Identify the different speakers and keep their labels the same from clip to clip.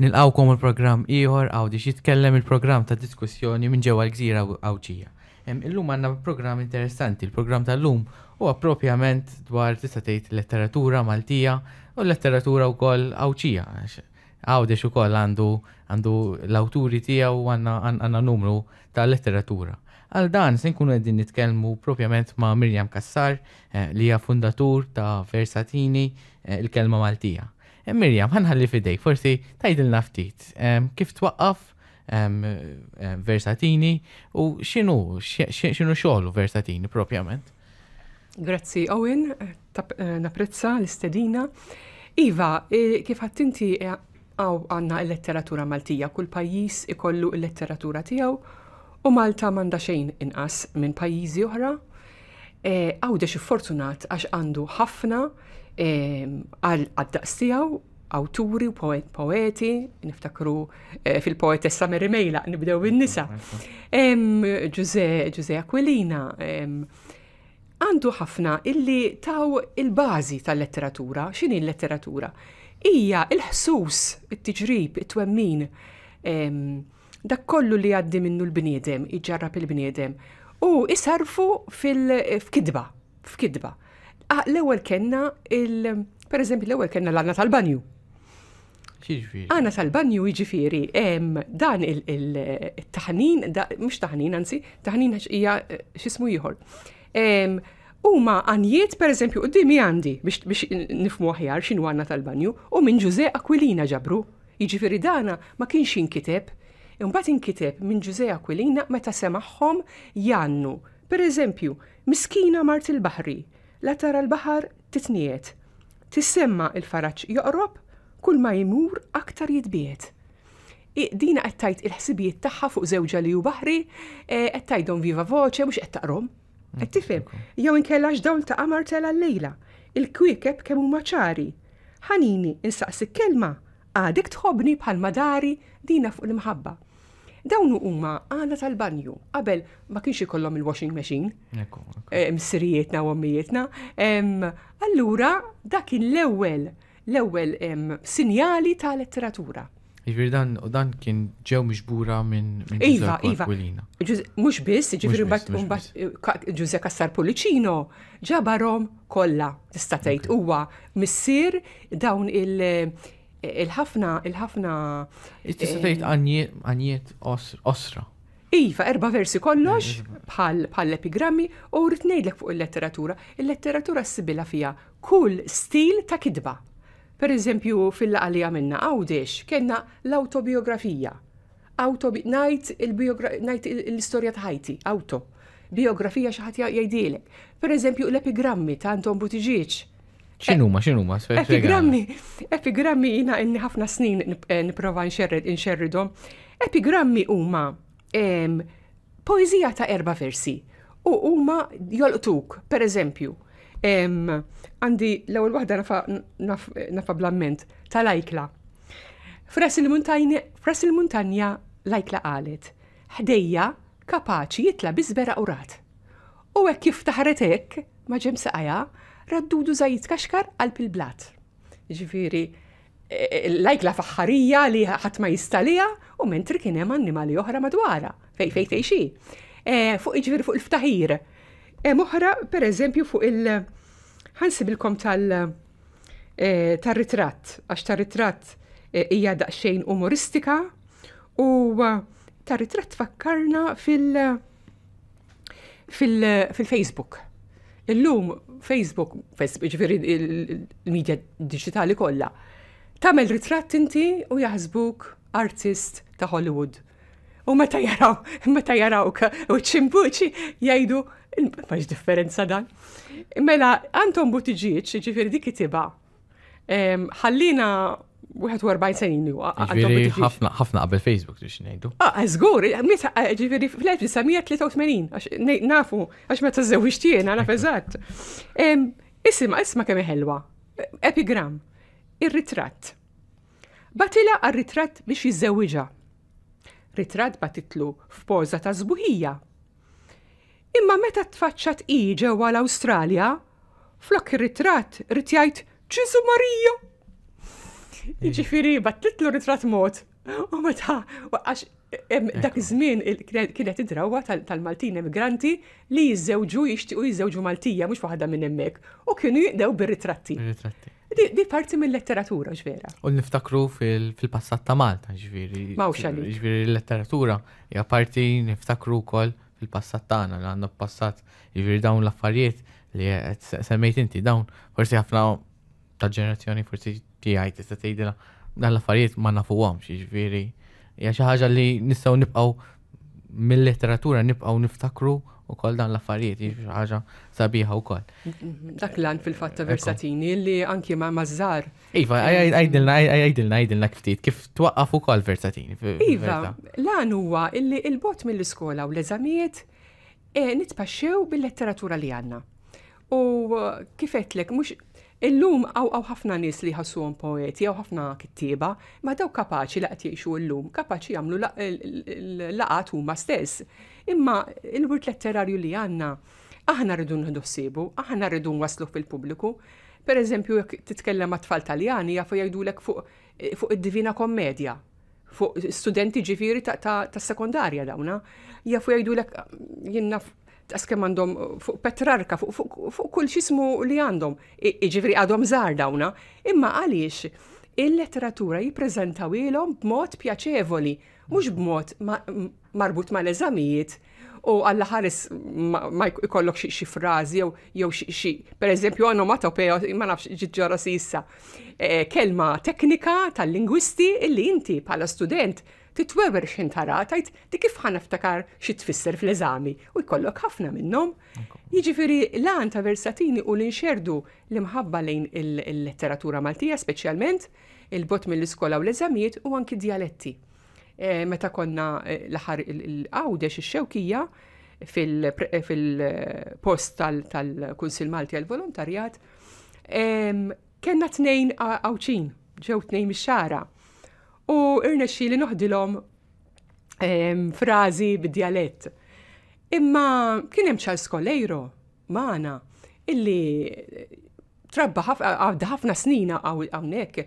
Speaker 1: Nilqawkom il-programm ieħor għawdi jitkellem il-programm ta' diskussjoni minn ġewwa l-gżira għawġija. Illum għandna programm interessanti, il-programm tal-lum huwa propjament dwar tista' tgħid letteratura Maltija u letteratura wkoll għawġija. Għawdex ukoll għandu għandu l-awturi tiegħu għandna numru ta' letteratura. Għal dan se nkunu qegħdin nitkellmu propjament ma' Mirjam Kassar eh, li hija fundatur ta' Versatini eh, il-kelma Maltija. Eh, Mirjam, ħanħalli fidejk, forsi tajdilna ftit. Kif twaqqaf Versatini u xinu, xinu xoħlu Versatini propjament?
Speaker 2: Grazzi Owen, eh, napprezza l-istedina. Iva, eh, kif għattinti għaw għanna il-letteratura maltija, kull pajis ikollu il-letteratura tijaw u Malta manda xejn inqas minn pajizi oħra. Għawdex fortunat għax għandu ħafna għal għaddaqsijaw awturi u poeti, niftakru eh, fil-poetessa Mary Mejla, nibdew bin-nisa. Giuse Aquilina, għandu ħafna illi taw il-bazi tal-letteratura, xini l-letteratura? Ija il-ħsus, it-tiġrib, it-twemmin, dak kollu li għaddi minnu l-bniedem, iġarrab il-bniedem, u isarfu fil-fkidba, fkidba. Ah, l-ewel kena il- Per eżempju, l-ewel kena l-għanna tal-banju. Għana tal-banju iġifiri, dan il-taħnin, mux taħnin, anzi, taħnin hija eh, xismu jħor. Uma għanjiet, per eżempju, għoddimi għandi biex nifmu ħjar xinu għanna tal-banju, u minn Ġuze Aquilina ġabru. Iġifiri dana ma kienx inkiteb, Imbagħad inkiteb minn Ġuze Aquilina meta semaħħom jannu. Per eżempju, miskina Mart il-Bahri, la tara l-bahar titniet. Tissemma il-faraċ joqrob, kull ma jimur aktar jitbiet. Dina għattajt il-ħsibijiet taħħa fuq zewġa li u bahri, e, għattajdom viva voce, mux għattaqrom. Għattifim, mm, jew inkellax dawn ta' għamar tela l-lejla, il-kwikeb kemmu maċari. Ħanini, insaqsi kelma, għadek tħobni bħal madari dina fuq l-mħabba. Dawnu huma għana tal-banju, qabel ma kienx ikollhom il-washing machine, msirijietna u ommijietna. Allura dak kien l-ewwel l-ewwel sinjali ta' letteratura.
Speaker 1: Ġifiri dan, u dan kien ġew miġbura minn Iva, Iva.
Speaker 2: Mux biss, ġifiri mbagħad ġuze Kassar Policino, ġabarhom kollha tista' tgħid huwa missir dawn il- il-ħafna, il-ħafna. Ististatejt
Speaker 1: eh, għanjiet
Speaker 2: osra. Iva, erba versi kollox, iva, bħal epigrammi, u rritnejdlek fuq il-letteratura. Il-letteratura s-sibila fija kull stil ta' kidba. Per eżempju, fil-laqalija minna għawdex, kena l-autobiografija. najt l-istoria ta' ħajti, auto. Biografija xaħat jajdilek. Per eżempju, l-epigrammi ta' Anton Butiġiċ ċinuma, ċinuma, Epigrammi, epigrammi jina inni ħafna snin niprofa eh, nxerridom. Epigrammi huma ehm, poezija ta' erba versi u huma jolqtuk, per eżempju. Ehm, għandi l-ewwel waħda nafa blamment ta' lajkla. Fras il-muntanja lajkla qalet, ħdejja kapaċi jitla bizbera urat. U hekk kif taħretek ma' ġem saqaja, raddudu zajt kaxkar għal pil-blat. Ġifiri, e, e, la faħħarija li ħadd ma jistalija u mentri kien hemm annimali oħra madwara fej fej tgħixi. E, fuq iġifiri fuq il-ftaħir. Hemm oħra pereżempju fuq il- ħansibilkom tal- tar-ritratt, għax tar-ritratt hija daqsxejn umoristika u tar-ritratt fakkarna fil- fil-Facebook. Fil Illum Facebook, Facebook ġifiri il-medja digitali kollha, tagħmel ritratt inti u jaħsbuk artist ta' Hollywood. U meta jaraw, meta jarawk u ċimbuċi jgħidu maġ differenza dan. Mela, Anton Butiġiċ, ġifiri dik kitiba, ħallina 41 senin ju. ħafna
Speaker 1: ħafna qabel Facebook biex ngħidu.
Speaker 2: Ah, ah żgur, ġifieri fl-1983 għax nafu għax meta żewġ tiena naf eżatt. Isma' isma' kemm ħelwa. Epigram. Ir-ritratt. Batila għar-ritratt biex jiżewwiġa. Ritratt batitlu f'poza ta' żbuħija. Imma meta tfaċċat iġew ġewwa l-Awstralja, flok ir-ritratt rid jgħid Ġisu Eh. Ġifiri, batlitlu ritrat mot. U meta, għax dak iż-żmien kienet id tal-Maltin emigranti li jiżewġu jixtiequ jiżewġu Maltija mhux waħda minn hemmhekk. U kienu jibdew bir-ritratti. Di parti mill-letteratura ġvera.
Speaker 1: U niftakru fil-passat ta' Malta ġviri. Mawx Ġviri l-letteratura Ja parti niftakru wkoll fil-passat tagħna li għandna passat ġviri dawn l-affarijiet li semmejt inti dawn forsi ħafna ta' ġenerazzjoni forsi tiegħi tista' tgħidilha dan l-affarijiet ma nafuhomx, jiġifieri hija xi ħaġa li nistgħu nibqgħu mill-letteratura nibqgħu niftakru ukoll dan l-affarijiet, xi ħaġa sabiħa wkoll.
Speaker 2: Dak lan fil-fatt ta' Versatini li anki ma' mażżar. Iva,
Speaker 1: għajdilna, għajdilna, għajdilna ftit, kif twaqqaf ukoll Versatini. Iva,
Speaker 2: lan huwa illi il-bot mill-iskola u l-eżamijiet eh, nitpaxxew bil-letteratura li għandna. U eh, kifetlek, mux Illum għaw għaw ħafna nis li ħassuhom poeti, għaw ħafna kittiba, ma daw kapaċi laqt jiexu illum, kapaċi jagħmlu laqat huma stess. Imma il-wirt letterarju li għandna, aħna rridu nħdossibu, aħna rridu waslu fil-pubbliku. Per eżempju, jekk titkellem ma' tfal taljani, jafu jgħidulek fuq id-divina kommedja, fuq studenti ġifiri ta', sekondarja dawna, jafu jgħidulek l jinnaf taskem għandhom uh, fuq Petrarka, fuq kull xismu li għandhom, iġivri għadhom zar dawna, imma għaliex il-letteratura jiprezentaw ilhom b'mod pjaċevoli, mhux b'mod marbut mal-eżamijiet u għalla ħares ma jkollok xi frażi jew jew xi pereżempju għandhom ma ma nafx ġiġġara sissa. Eh, kelma teknika tal-lingwisti illi inti bħala student titwewer xin tara, tajt di kif ħan naftakar xi tfisser fl-eżami u jkollok ħafna minnhom. Jiġifieri lan ta' versatini u l-inxerdu l-imħabba lejn il-letteratura Maltija speċjalment il-bot mill-iskola u l eżamiet u anki dialetti. E, meta konna e, l-aħar il-għawdex ix-xewkija fil-post tal-Kunsil Malti għal-Volontarjat, t tnejn għawċin, ġew tnejn mix-xara u irnexxi li noħdilhom frażi bid-dialett. Imma kien hemm Charles Colleiro magħna illi eh, trabba għadda ħafna snina hawnhekk.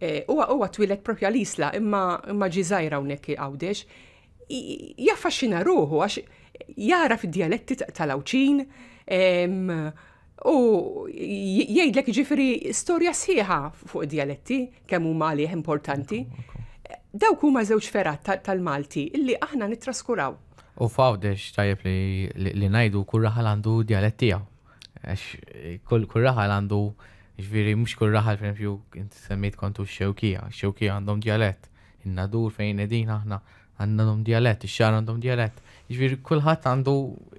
Speaker 2: E, huwa huwa twilet propja l-isla imma imma ġiżajra hawnhekk għawdex. Jaffaxxina ruħu għax jara fid-dialetti tal-awċin u jgħidlek ġifiri storja sħiħa fuq dialetti kemm huma għalih importanti. Okay, okay dawk huma żewġ ferat tal-Malti illi aħna nitraskuraw.
Speaker 1: U fawdex tajjeb li li najdu kull raħal għandu dialett tiegħu. Għax eh, kull raħal għandu ġviri mhux kull raħal fil-fju int semmejt kontu x-xewkija, x-xewkija għandhom dialett. In-nadur fejn edin aħna għandhom dialett, ix-xar għandhom dialett. Ġviri kulħadd għandu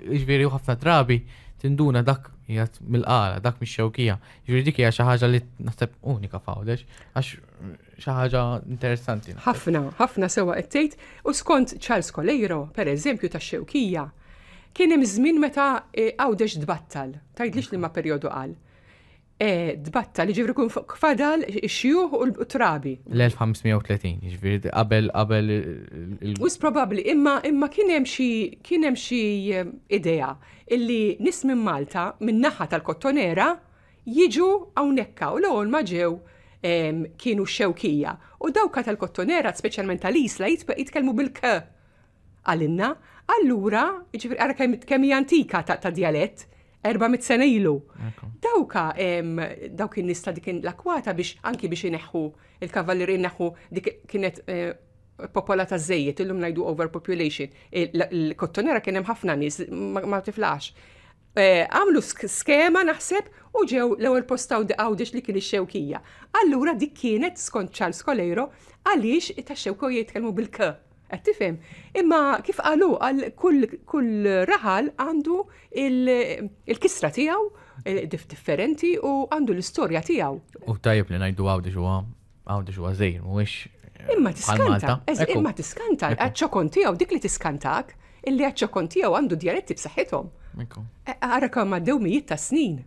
Speaker 1: ġviri ħafna drabi tinduna dak jgħat mill-qara, dak mi xewkija Ġuri dik hija xi ħaġa li naħseb unika fawdex, għax xaħġa ħaġa interessanti. Ħafna,
Speaker 2: ħafna sewa għettejt, u skont Charles Colero, pereżempju tax-xewkija, kien hemm żmien meta eh, għawdex dbattal, tgħidlix li ma perjodu qal. E, dbatta li ġivri kun fadal xjuħ u l trabi.
Speaker 1: L-1530, ġivri qabel qabel.
Speaker 2: Wis probabli, imma imma kienem xie ideja xi eh, idea illi nismi minn Malta minn naħa tal-kottonera jiġu nekka u l-ewwel ma ġew kienu xewkija u dawka tal-kottonera speċjalment tal-isla jitkellmu bil-k għalinna, allura ġivri għara kemm hija antika ta' dialett 400 sena ilu. Dawka, dawk in-nista dik l-akwata biex anki biex ineħħu il kavallir ineħħu dik kienet eh, popolata zzejiet, illum najdu overpopulation. Il-kottonera kien hemm ħafna nies ma tiflax. Eh, għamlu skema naħseb u ġew l-ewwel post għawdix li kien ix-xewkija. Allura dik kienet skont Charles Kolejro għaliex it-taxxewkojiet jitkelmu bil-k qed tifhem. Imma kif qalu għal kull raħal għandu il-kisra tiegħu differenti u għandu l-istorja tiegħu.
Speaker 1: U tajjeb li najdu għawdi xuwa, għawdi zejn, u mhuwiex.
Speaker 2: Eh, imma tiskanta, imma tiskanta, għadċokon tiegħu dik li tiskantak, illi għadċokon tiegħu għandu djaretti b'saħħithom. E, Għara kam għaddew mi ta' snin.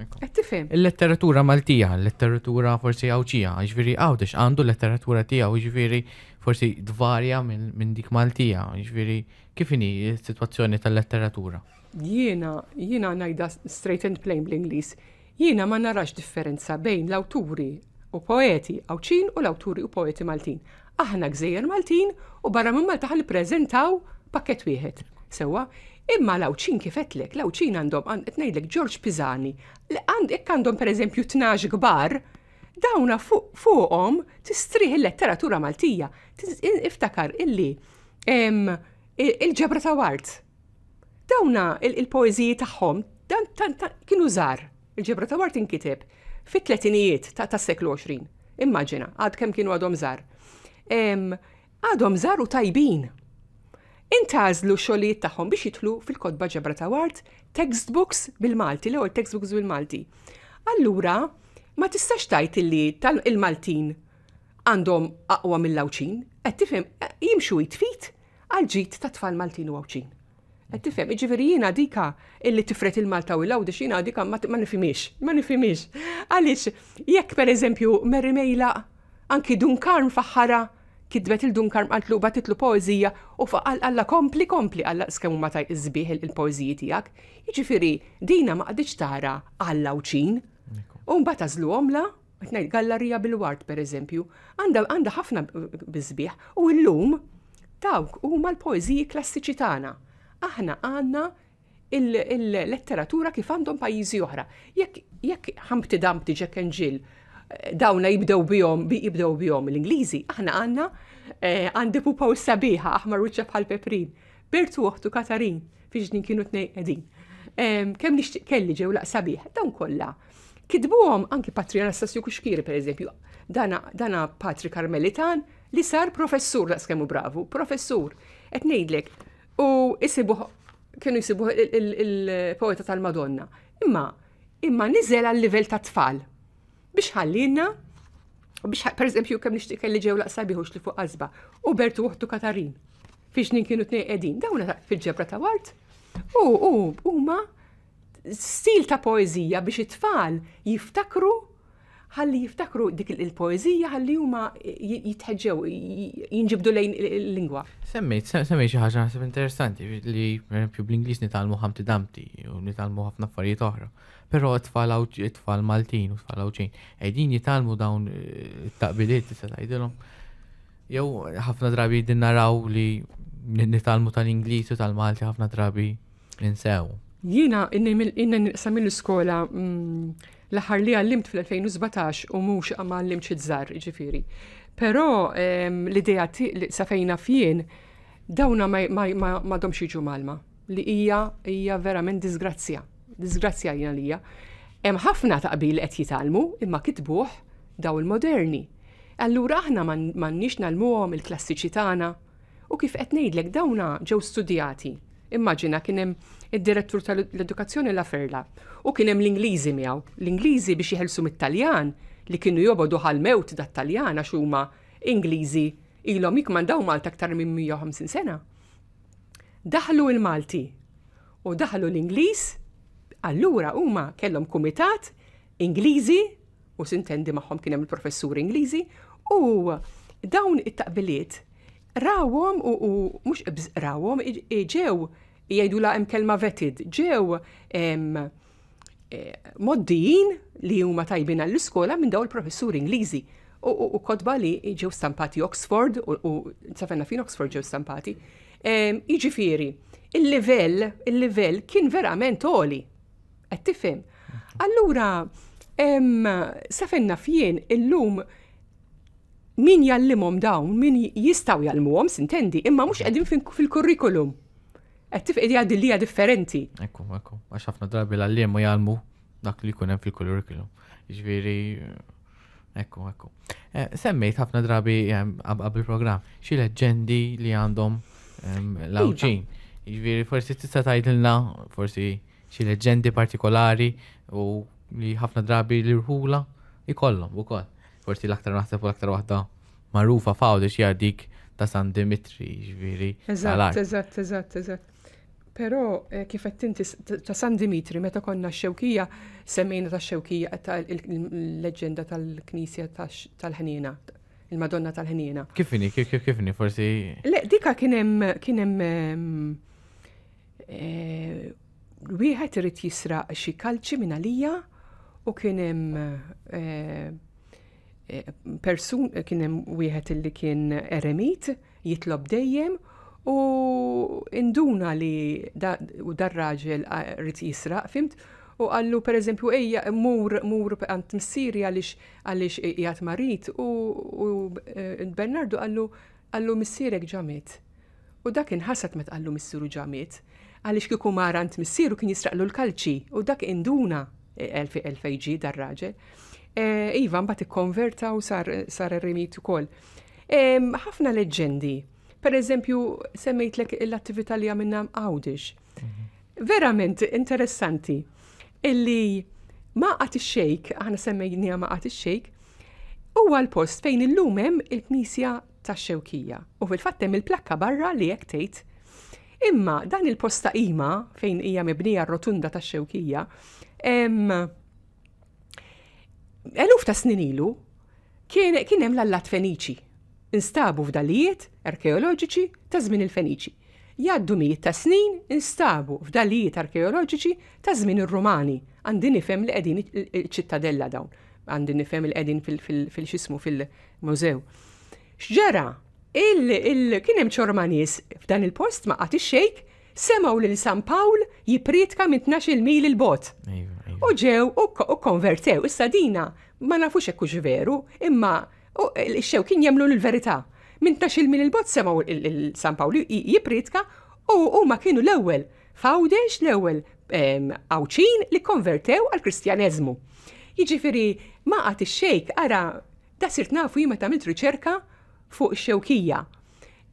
Speaker 2: Il-letteratura
Speaker 1: Maltija, letteratura forsi għawċija, ġviri għawdix għandu letteratura tijaw, ġviri forsi dvarja minn min dik Maltija, ġviri, kifini situazzjoni tal-letteratura?
Speaker 2: Jiena, jiena najda straight and plain bl-Inglis, jiena ma narax differenza bejn l-awturi u poeti awċin u l-awturi u poeti Maltin. Aħna gżejjer Maltin u barra minn Malta ħalli prezentaw pakket wieħed. Sewa, imma l-awċin kifetlek, l-awċin għandhom, għandhom, George għandhom, għandhom, għandhom għandhom, għandhom, għandhom, għandhom, dawna fuqhom tistriħ il-letteratura Maltija. Iftakar illi il-ġebra ta' wart. Dawna il-poeżiji tagħhom kienu żar. Il-ġebra ta' wart inkiteb fit-tletinijiet ta' tas-seklu 20. Immaġina, għad kemm kienu għadhom żar. Għadhom żar u tajbin. Intażlu xogħlijiet tagħhom biex jidħlu fil-kodba ġebra ta' wart textbooks bil-Malti, l-ewwel textbooks bil-Malti. Allura, ma tistax tajt illi tal-Maltin għandhom aqwa mill-awċin, qed tifhem eh, jimxu jitfit għal ġit ta' tfal Maltin u awċin. Għed tifem, jiġifieri jiena dika illi tifret il-Malta u l-għawdex jiena dika ma nifimix, ma nifimix. Għaliex jekk pereżempju Merri Mejla anki Dunkarm faħħara kidbet il-Dunkarm għal-tlu titlu poezija u faqqal għalla kompli kompli għalla skemmu ma taj il poezijiet tijak. Jiġifieri dina ma għadix tara għall-awċin. U mbagħad għażlu omla, ngħid gallerija bil-wart pereżempju, għandha ħafna bizbieħ u llum dawk huma l-poeżiji klassiċi tagħna. Aħna għandna il-letteratura kif għandhom pajjiżi oħra. Jekk jekk ħampti dampti ġek enġil eh, dawna jibdew bihom jibdew bihom l-Ingliżi, aħna għandna għandi eh, pupa u sabiħa aħmar uċċa bħal peprin, Bertu uħtu Katarin, fiġni kienu tnej qegħdin. Kemm nixtieq kelli ġew laq sabiħ, dawn kollha kidbuhom anki Patrija Anastasju Kuxkiri per eżempju. Dana, dana Patri Karmelitan li sar professur la skemmu bravu, professur. Et ngħidlek u jisibu, kienu jisibu il-poeta tal-Madonna. Imma imma niżel għal livell ta' tfal. Biex ħallina, biex per eżempju kemm nixtieq kelli ġew laqsa biħux li fuq qasba u Bertu Uħtu Katarin. Fiex nin kienu tnej dawna fil-ġebra ta' wart. U u huma stil ta' poezija biex it-tfal jiftakru ħalli jiftakru dik il-poezija ħalli huma jitħeġġew jinġibdu lejn il-lingwa. Semmejt,
Speaker 1: semmejt xi ħaġa naħseb interessanti li pereżempju bl-Ingliż nitalmu ħamti damti u nitalmu ħafna affarijiet oħra. Però tfal tfal Maltin u tfal Awċin qegħdin jitalmu dawn eh, it-taqbiliet se tgħidilhom. Jew ħafna drabi din naraw li nitalmu tal-Ingliż u tal-Malti ħafna drabi ninsew.
Speaker 2: Jina, inna nisa l-skola mm, l li għallimt fil-2017 u mux għamma għallimt xidżar, ġifiri. Pero ehm, l-ideja safejna fjien, dawna ma domx iġu malma. Li hija hija verament disgrazzja. Disgrazzja jina li hija. Hemm ħafna taqbil qed jitalmu imma kitbuh daw il-moderni. Allura aħna m'għandniex nalmuhom il-klassiċi tagħna u kif qed ngħidlek dawna ġew studjati Immaġina kien hemm id-direttur tal-edukazzjoni la Ferla u kien hemm l-Ingliżi miegħu. L-Ingliżi biex jħelsu mit-Taljan li kienu jobodu ħal-mewt tat taljan għax huma Ingliżi ilhom jikmandaw Malta aktar minn 150 sena. Daħlu il-Malti u daħlu l-Ingliż, allura huma kellhom kumitat Ingliżi u sintendi magħhom kien hemm il-professur Ingliżi u dawn it-taqbiliet rawhom u mhux rawom ġew jajdu la hemm kelma vetid, ġew eh, moddijin li huma tajbin għall-iskola minn daw il-professur Ingliżi. U kodba li ġew stampati Oxford, u safenna fin Oxford ġew stampati, iġifieri, il-livell, il level kien verament oli. Qed tifhem. Mhm. Allura, safenna fien illum lum min jallimom dawn, min jistaw jallimom, sintendi, imma mhux qegħdin fil-kurrikulum. Qed tifqid li differenti.
Speaker 1: Ekku, ekku, għax ħafna drabi l-għallim jalmu dak li jkun hemm fil-kurrikulum. Ġifieri ekku, ekku. Eh, semmejt ħafna drabi qabel eh, programm xi leġendi li għandhom ehm, l-awġin. Ġifieri forsi tista' tajdilna, forsi xi leġendi partikolari u li ħafna drabi l-irħula u ukoll forsi l-aktar naħseb u l-aktar waħda magħrufa faw li xija dik ta' San Dimitri, ġviri. Eżatt,
Speaker 2: eżatt, eżatt, eżatt. Pero eh, kif qed inti ta' San Dimitri meta konna x-xewkija semmejna ta' xewkija l leġenda tal-Knisja tal-ħnina il-Madonna tal-ħnina.
Speaker 1: Kifini, kif kif kifini, forsi.
Speaker 2: Le, dika kienem, kienem, eh, wieħed irid jisraq xi kalċi minn għalija u kienem persun kien hemm wieħed li kien eremit, jitlob dejjem u induna li u dar-raġel rrit jisraq, fimt, u għallu per eżempju ejja mur mur għant missiri għalix għalix jgħat marit u, u eh, Bernardo għallu għallu missirek ġamiet. U dak inħasat met għallu missiru ġamiet għalix kiku marant missieru kien jisraqlu l-kalċi u dak induna elfi elfejġi dar-raġel. Eh, iva, mbagħad konverta u sar sar remit ukoll. Ħafna leġendi. Per eżempju, semmejtlek l-attività li għamilna għawdix. Mhm. Verament interessanti illi maqat ix-xejk, aħna semmejnija maqat ix-xejk, huwa l-post fejn illum hemm il-Knisja tax-Xewkija. U fil-fatt hemm il-plakka barra li jekk tgħid Imma dan il posta ima fejn hija mibnija rotunda tax-Xewkija, eluf ta' snin ilu kien hemm l-allat Feniċi. Instabu f'dalijiet arkeoloġiċi ta' żmien il-Feniċi. Jaddu mijiet ta' snin instabu f'dalijiet arkeoloġiċi ta' żmien ir-Rumani. Għandi nifhem li qegħdin il-ċittadella dawn. Għandi nifhem li qegħdin fil-xismu fil-mużew. X'ġara? Kien hemm ċormanis f'dan il-post ma' qatix xejk semgħu lil San Pawl jipritka minn 12 mil il-bot. Iva. U ġew u konvertew, issa dina ma nafux hekk veru, imma e, xew kien jemlu l-verità. Mintax il-min il-bot semaw il-San Pawli jipritka u ma kienu l-ewwel. Fawdex l-ewwel għawċin li konvertew għal-Kristjaneżmu. Jiġifieri ma għat ix-xejk ara da sirt nafu jima tamilt riċerka fuq xewkija.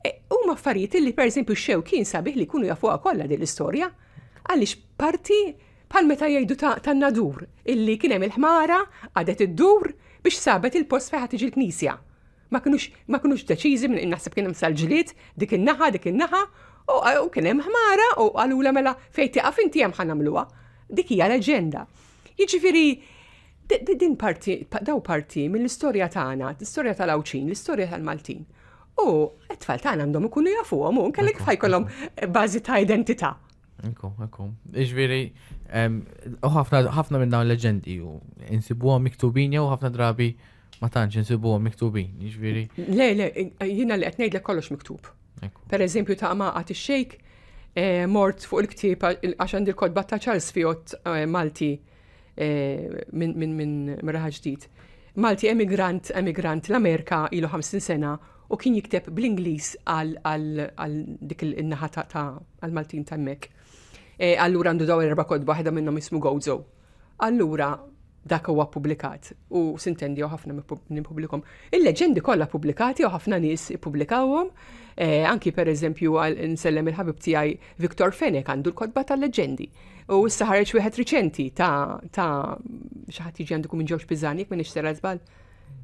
Speaker 2: E, u maffariet li per eżempju xewkin sabiħ li kunu jafuqa kollha din l-istorja, għaliex parti bħal meta jgħidu tan-nadur illi kien hemm il-ħmara għadet id-dur biex sabet il-post fejn tiġi l-knisja. Ma kienux ma deċiżi minn naħseb kien hemm sal-ġlied dik in-naħa dik in-naħa u kien hemm ħmara u qalula mela fejn tieqaf inti hemm ħanamluha. Dik hija leġenda. Jiġifieri din parti, daw parti mill-istorja tagħna, l-istorja tal-Awċin, l-istorja tal-Maltin. U t-tfal tagħna għandhom ikunu jafuhom u kellek fajkolom bażi ta' identità.
Speaker 1: Ekku, ekku. Iġviri, ħafna minn dawn leġendi u għom miktubin jew ħafna drabi ma tantx għom miktubin, iġviri.
Speaker 2: Le, le, jiena li qed ngħidlek kollox miktub. Per eżempju ta' ma' għati xejk eh, mort fuq il-ktib għax għandi l-kodba ta' Charles Fiot eh, Malti eh, minn minn ġdid. Malti emigrant, emigrant l-Amerika ilu 50 sena u kien jikteb bl-Inglis għal dik il-naħa ta' għal-Maltin ta' mek. Eh, allura għandu daw erba kodba ħeda minnhom ismu Gozo. Allura dak huwa publikat u sintendi ħafna minn publikum. Il-leġendi kollha publikati u ħafna nies ippubblikawhom. Eh, anki per eżempju nsellem il-ħabib tiegħi Viktor Fenek għandu l-kodba tal-leġendi. U s ħareġ wieħed riċenti ta' ta' xi ħadd jiġi għandu minn ġewx Piżanik minn sera żball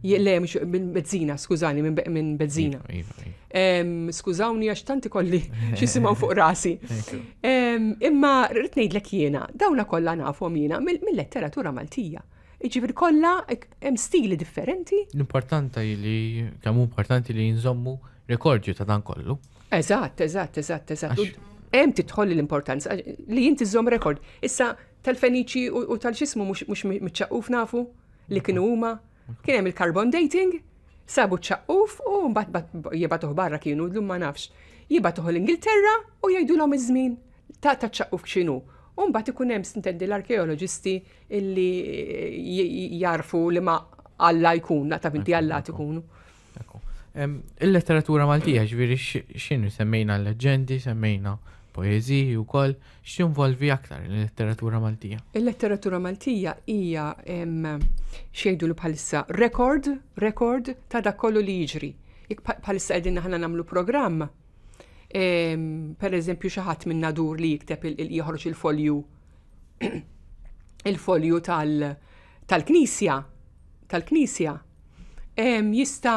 Speaker 2: Le, mux, minn Bezzina, skużani, minn Bezzina. Iva, iva, iva. Skużawni, għax tanti kolli xisimaw fuq rasi. Imma rritnejd l jiena, dawna kolla nafom jiena mill-letteratura maltija. Iġibir kolla, hemm stili differenti.
Speaker 1: L-importanti li, kemm importanti li jinżommu rekordju ta' dan kollu.
Speaker 2: Eżatt, eżatt, eżatt, eżatt. Hemm titħolli l-importanza li jinti żomm rekord. Issa tal-Feniċi u tal xismu mhux miċċaquf nafu li kienu huma. Kien hemm il-carbon dating, sabu ċaqquf u mbagħad jibatuh barra kienu llum ma nafx. Jibatuh l-Ingilterra u jgħidulhom iż-żmien ta' ta' ċaqquf x'inhu. U mbagħad ikun hemm sintendi l-arkeoloġisti illi jarfu li ma Alla jkun, ta' binti Alla tkunu.
Speaker 1: Il-letteratura Maltija ġviri x'inhu semmejna l-leġendi, semmejna poeziji u koll, xinvolvi aktar il-letteratura Maltija?
Speaker 2: Il-letteratura Maltija hija xejdu li bħalissa rekord, rekord ta' da kollu li jiġri. Jek bħalissa għedin ħana namlu programm. Per eżempju, xaħat minna dur li jikteb il-jħorġ il-folju il-folju tal-knisja, tal-knisja. Jista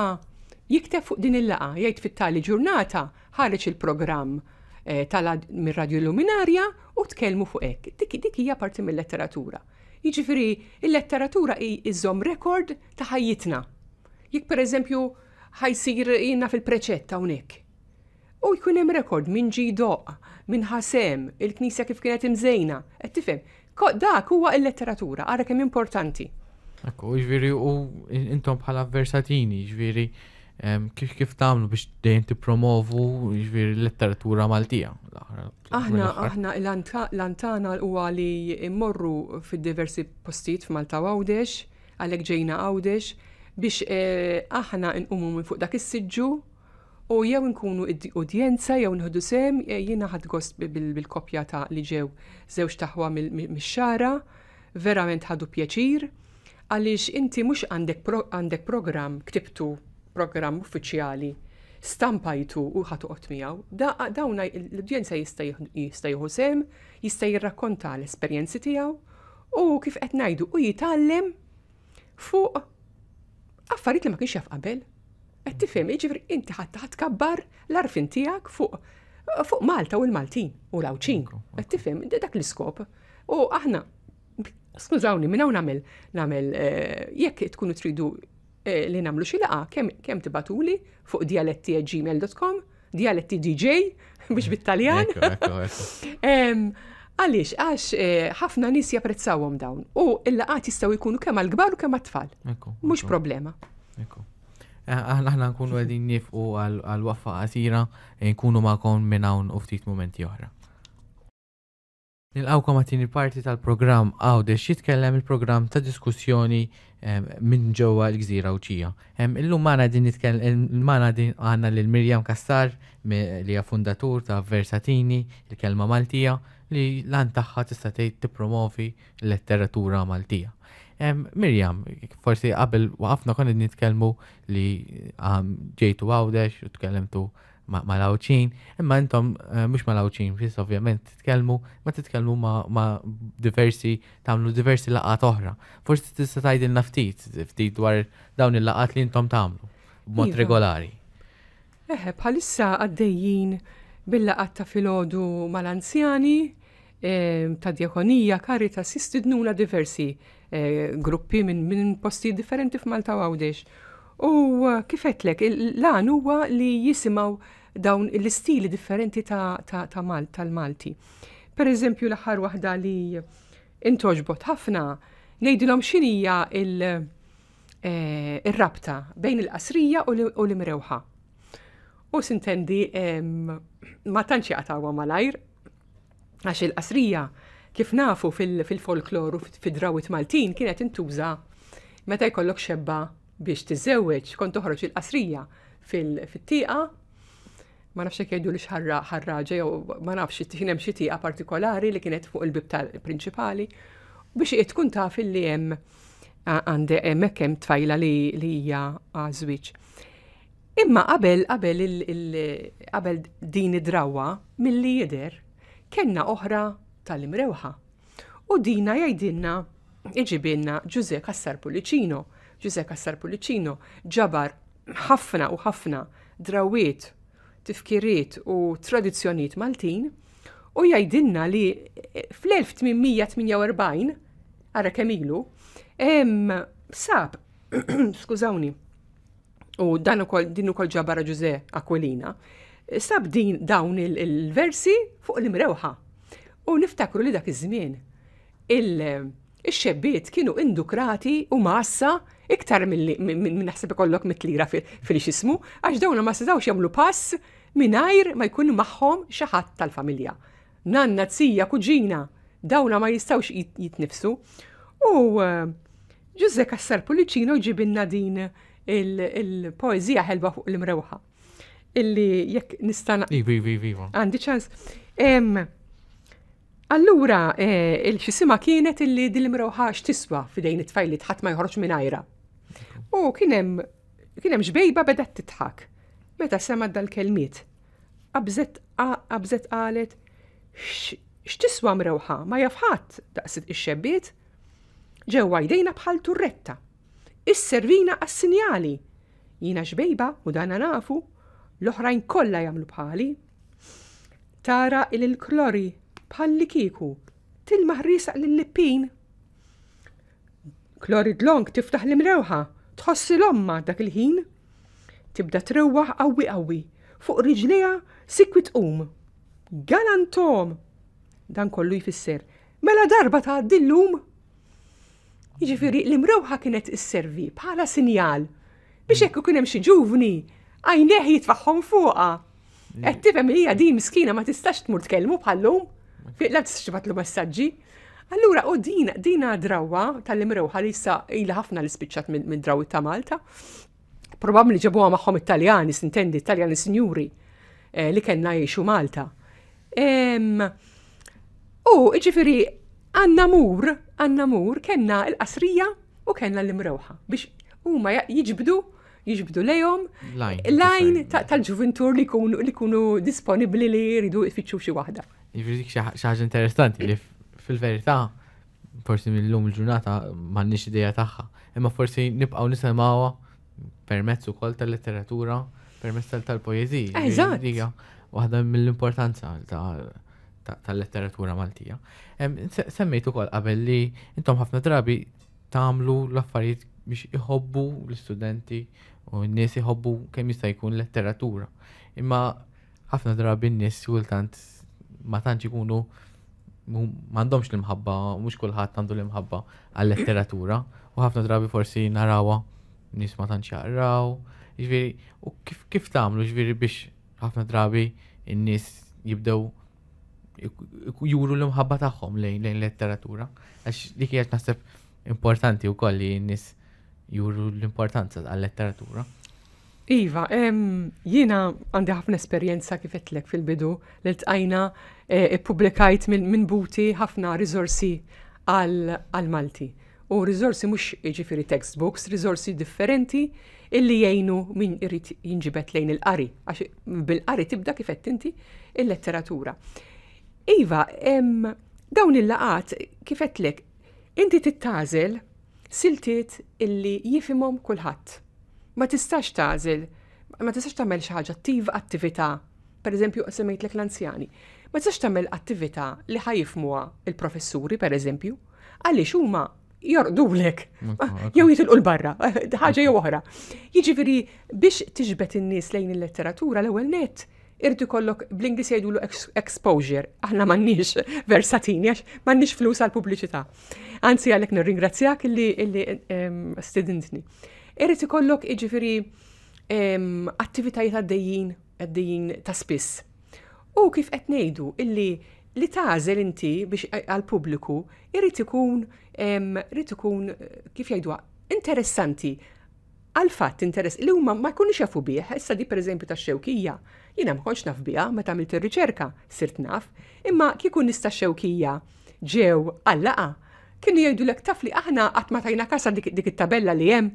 Speaker 2: jikteb fuq din il-laqa, jgħid fit-tali ġurnata ħareċ il-programm Eh, tala mir-radju luminarja u tkellmu fuq hekk. Dik hija parti mill-letteratura. Jiġifieri il-letteratura iżom rekord ta' ħajjitna. Jekk pereżempju ħajsir jina fil-preċetta hawnhekk. U jkun hemm rekord minn ġidoq, minn ħasem, il-knisja kif kienet imżejna, qed tifhem. Dak huwa l-letteratura, għara kemm importanti.
Speaker 1: Ekku, ġviri, jiġifieri u intom bħala versatini, ġviri, jiġifieri, kif kif tagħmlu biex dejjem tippromovu jiġri l-letteratura Maltija. Aħna aħna
Speaker 2: l-antana huwa li immorru fid-diversi postijiet f'Malta għawdex, għalhekk ġejna għawdex, biex eh, aħna nqumu minn fuq dak is-siġġu u jew nkunu udjenza jew nħodu sem eh, jiena ħad gost bil-kopja ta' li ġew żewġ taħwa mix-xara, verament ħadu pjaċir għaliex inti mhux għandek program ktibtu programm uffiċjali stampajtu u ħatu miegħu, dawna l-udjenza jista' jieħu sem, jista' jirrakkonta l-esperjenzi tiegħu u kif qed ngħidu u jitgħallem fuq affarijiet li ma kienx jaf qabel. Qed tifhem, jiġifieri inti ħadd ħatkabbar l-arfin tiegħek fuq fuq Malta u l-Maltin u l-Awċin. Qed tifhem, dak l-iskop. U aħna, skużawni, minn hawn nagħmel nagħmel eh, jekk tkunu tridu Eh, li namlu xi laqa kemm tibatuli fuq dialetti gmail.com, dialetti DJ biex bit-Taljan. Għaliex, għax eh, ħafna nis japprezzawhom dawn u il-laqat jistgħu jkunu kemm għal-kbar u kemm għat-tfal. Mhux problema. Eh,
Speaker 1: aħna nkunu għedin nifqu għal-waffa qasira nkunu ma'kom minn hawn u ftit momenti oħra. Nilqawkom għatin il-parti tal-program Għawdex jitkellem il-program ta' diskussjoni minn ġewwa l-gżira u ċija. Illum magħna din magħna din għandna lil Mirjam Kassar li hija fundatur ta' Versatini, il-kelma Maltija, li lan tagħha tista' tgħid tippromovi l-letteratura Maltija. Mirjam, forsi qabel waqafna konna nitkellmu li ġejtu għawdex u tkellemtu ma' lawċin, imma intom eh, mux ma' lawċin, fis ovvjament titkelmu, ma titkelmu ma' diversi, tamlu diversi laqat oħra. Forsi tista' il ftit, ftit dwar dawn il-laqat li intom tamlu, b'mod iva. regolari.
Speaker 2: Eħe, eh, bħalissa għaddejjin bil-laqat ta' filodu mal-anzjani, eh, ta' diakonija, karita, sistidnuna diversi gruppi minn posti differenti f'Malta għawdex U kifetlek, l-għan huwa li jisimaw dawn l-istili differenti ta', tal-Malti. Per eżempju, l-ħar wahda li intoġbot ħafna, nejdilom xinija il-rabta bejn il-qasrija u l-imrewħa. U sintendi ma tanċi għatawa malajr, għax il-qasrija kif nafu fil u fil-drawit Maltin, kienet intuża meta jkollok xebba biex tiżewweġ kont toħroġ il-qasrija fil-tieqa ma nafx jekk jgħidu li xħarra jew ma nafx kien hemm xi tieqa partikolari li kienet fuq il-bib tal-prinċipali biex qiegħed tkun taf li hemm għande hemmhekk hemm tfajla li hija żwieġ. Imma qabel qabel qabel din id-drawa milli jidher kellna oħra tal-imrewħa. U dina jgħidilna iġibilna Giuseppe Kassar Pulliċino. Giuseppe Pulliċino ġabar ħafna u ħafna drawiet, tifkiriet u tradizjoniet Maltin u jgħidilna li eh, fl-1848 għara kemilu hemm sab skużawni u dan ukoll din ukoll ġabara Ġuze Aquilina sab din dawn il-versi fuq l-imrewħa u niftakru li dak iż-żmien il-xebbiet kienu indukrati u massa iktar minn naħseb ikollok mitlira fil-xismu, għax dawna ma setawx jagħmlu pass mingħajr ma jkun magħhom xi ħadd tal-familja. Nanna, tzija, kuġina, dawna ma jistawx jitnifsu. U ġuzze eh, Kassar Pulicino ġibinna din il-poezija ħelba fuq l-imrewħa. Illi jekk nistana. Ivi, ivi, ivi. Iva. Għandi ċans. Allura, eh, il ċisima kienet illi dil-imrewħa x'tiswa fidejn it-tfajlit ħadd ma jħorġ minn ajra. U kienem, kienem ġbejba bedat titħak. Meta sema dal-kelmiet. Abżet abżet qalet, x'tiswa mrewħa, ma jafħat daqsit ix-xebbiet. Ġewwa jdejna bħal turretta. Is-servina għas-sinjali. Jina ġbejba u dana nafu, l-oħrajn kollha jagħmlu bħali. Tara il-klori bħalli kiku, til ħrisaq lill-lippin. d long tiftaħ l mrewħa tħossi l-omma dak il-ħin. Tibda trewwaħ qawwi qawwi, fuq riġlija sikwit um. Galantom! Dan kollu jfisser, mela darba ta' dillum. Jiġifieri l-imrewħa kienet isservi bħala sinjal biex jekk ikun hemm xi ġuvni għajneħ jitfaħħom fuqha. Qed tifhem li hija din miskina ma tistax tmur tkellmu bħallum. Fiq la tistax tibgħatlu messaġġi. Allura, u dina, dina drawa tal-imrewħa li sa il ħafna li spiċċat minn drawi ta' Malta. Probabli ġabuwa magħhom Italjani, sintendi, Italjani sinjuri eh, li kellna jgħixu Malta. U ġifiri, għanna mur, għanna mur, kellna l-qasrija u kellna l-imrewħa biex huma jiġbdu jiġbdu l lajn tal-ġuventur li kunu disponibli li jridu jfittxu xi waħda.
Speaker 1: Jiġri xi ħaġa interessanti li fil-verità, forsi mill-lum il-ġurnata m'għandniex idea tagħha, imma forsi nibqgħu nisimgħuha permezz ukoll tal-letteratura, permezz tal poezi ah, Eżat. Waħda mill-importanza tal-letteratura Maltija. Semmejtu kol qabel li intom ħafna drabi tagħmlu l-affarijiet biex iħobbu l-studenti u n-nies iħobbu kemm jista' jkun letteratura. Imma ħafna drabi n-nies kultant ma tantx ikunu mandomx l-imħabba, mux kullħat għandu l-imħabba għall-letteratura u ħafna drabi forsi narawa nisma ma tantx jaqraw. Jiġifieri, u kif kif tagħmlu ġifieri biex ħafna drabi n-nis jibdew juru l-imħabba taħħom lejn lejn letteratura. Għax dik hija naħseb importanti u kolli n nis juru l-importanza għall-letteratura.
Speaker 2: Iva, jiena għandi ħafna esperjenza kif kifetlek fil-bidu li tqajna eh, publikajt minn buti ħafna rizorsi għal Malti. U rizorsi mux jiġifieri textbooks, rizorsi differenti illi jgħinu min irrit jinġibet lejn il-qari, għax bil-qari tibda kifet inti il-letteratura. Iva, dawn il-laqat kifetlek, inti tittażel siltiet illi jifimom kulħadd ma tistax tażil, ma tistax tagħmel xi ħaġa attiv attività. Pereżempju semmejtlek l-anzjani. Ma tistax tagħmel attività li ħajfmuha il-professuri pereżempju, għaliex huma jordulek. Ah, jew jitilqu l-barra, ħaġa jew oħra. Jiġifieri biex tiġbed in-nies lejn il-letteratura l-ewwel net irti kollok bl-Inglis jgħidulu exposure. Aħna mannix versatini, għax mannix flus għal pubbliċità. Anzi għalek nirringrazzjak li, li um, irrid ikollok iġifiri attivitajiet għaddejjin għaddejjin ta' spiss. U kif qed ngħidu illi li tażel inti biex għal-pubbliku irrit ikun irrit ikun kif jgħidu interessanti għal-fatt interess li huma ma jkunux jafu bih, issa di eżempju ta' xewkija, jina ma konx naf biha meta għamilt ir-riċerka sirt naf, imma kikun nista' xewkija ġew għallaqa kienu jgħidu l taf li aħna qatt ma tajna kasa dik it-tabella li hemm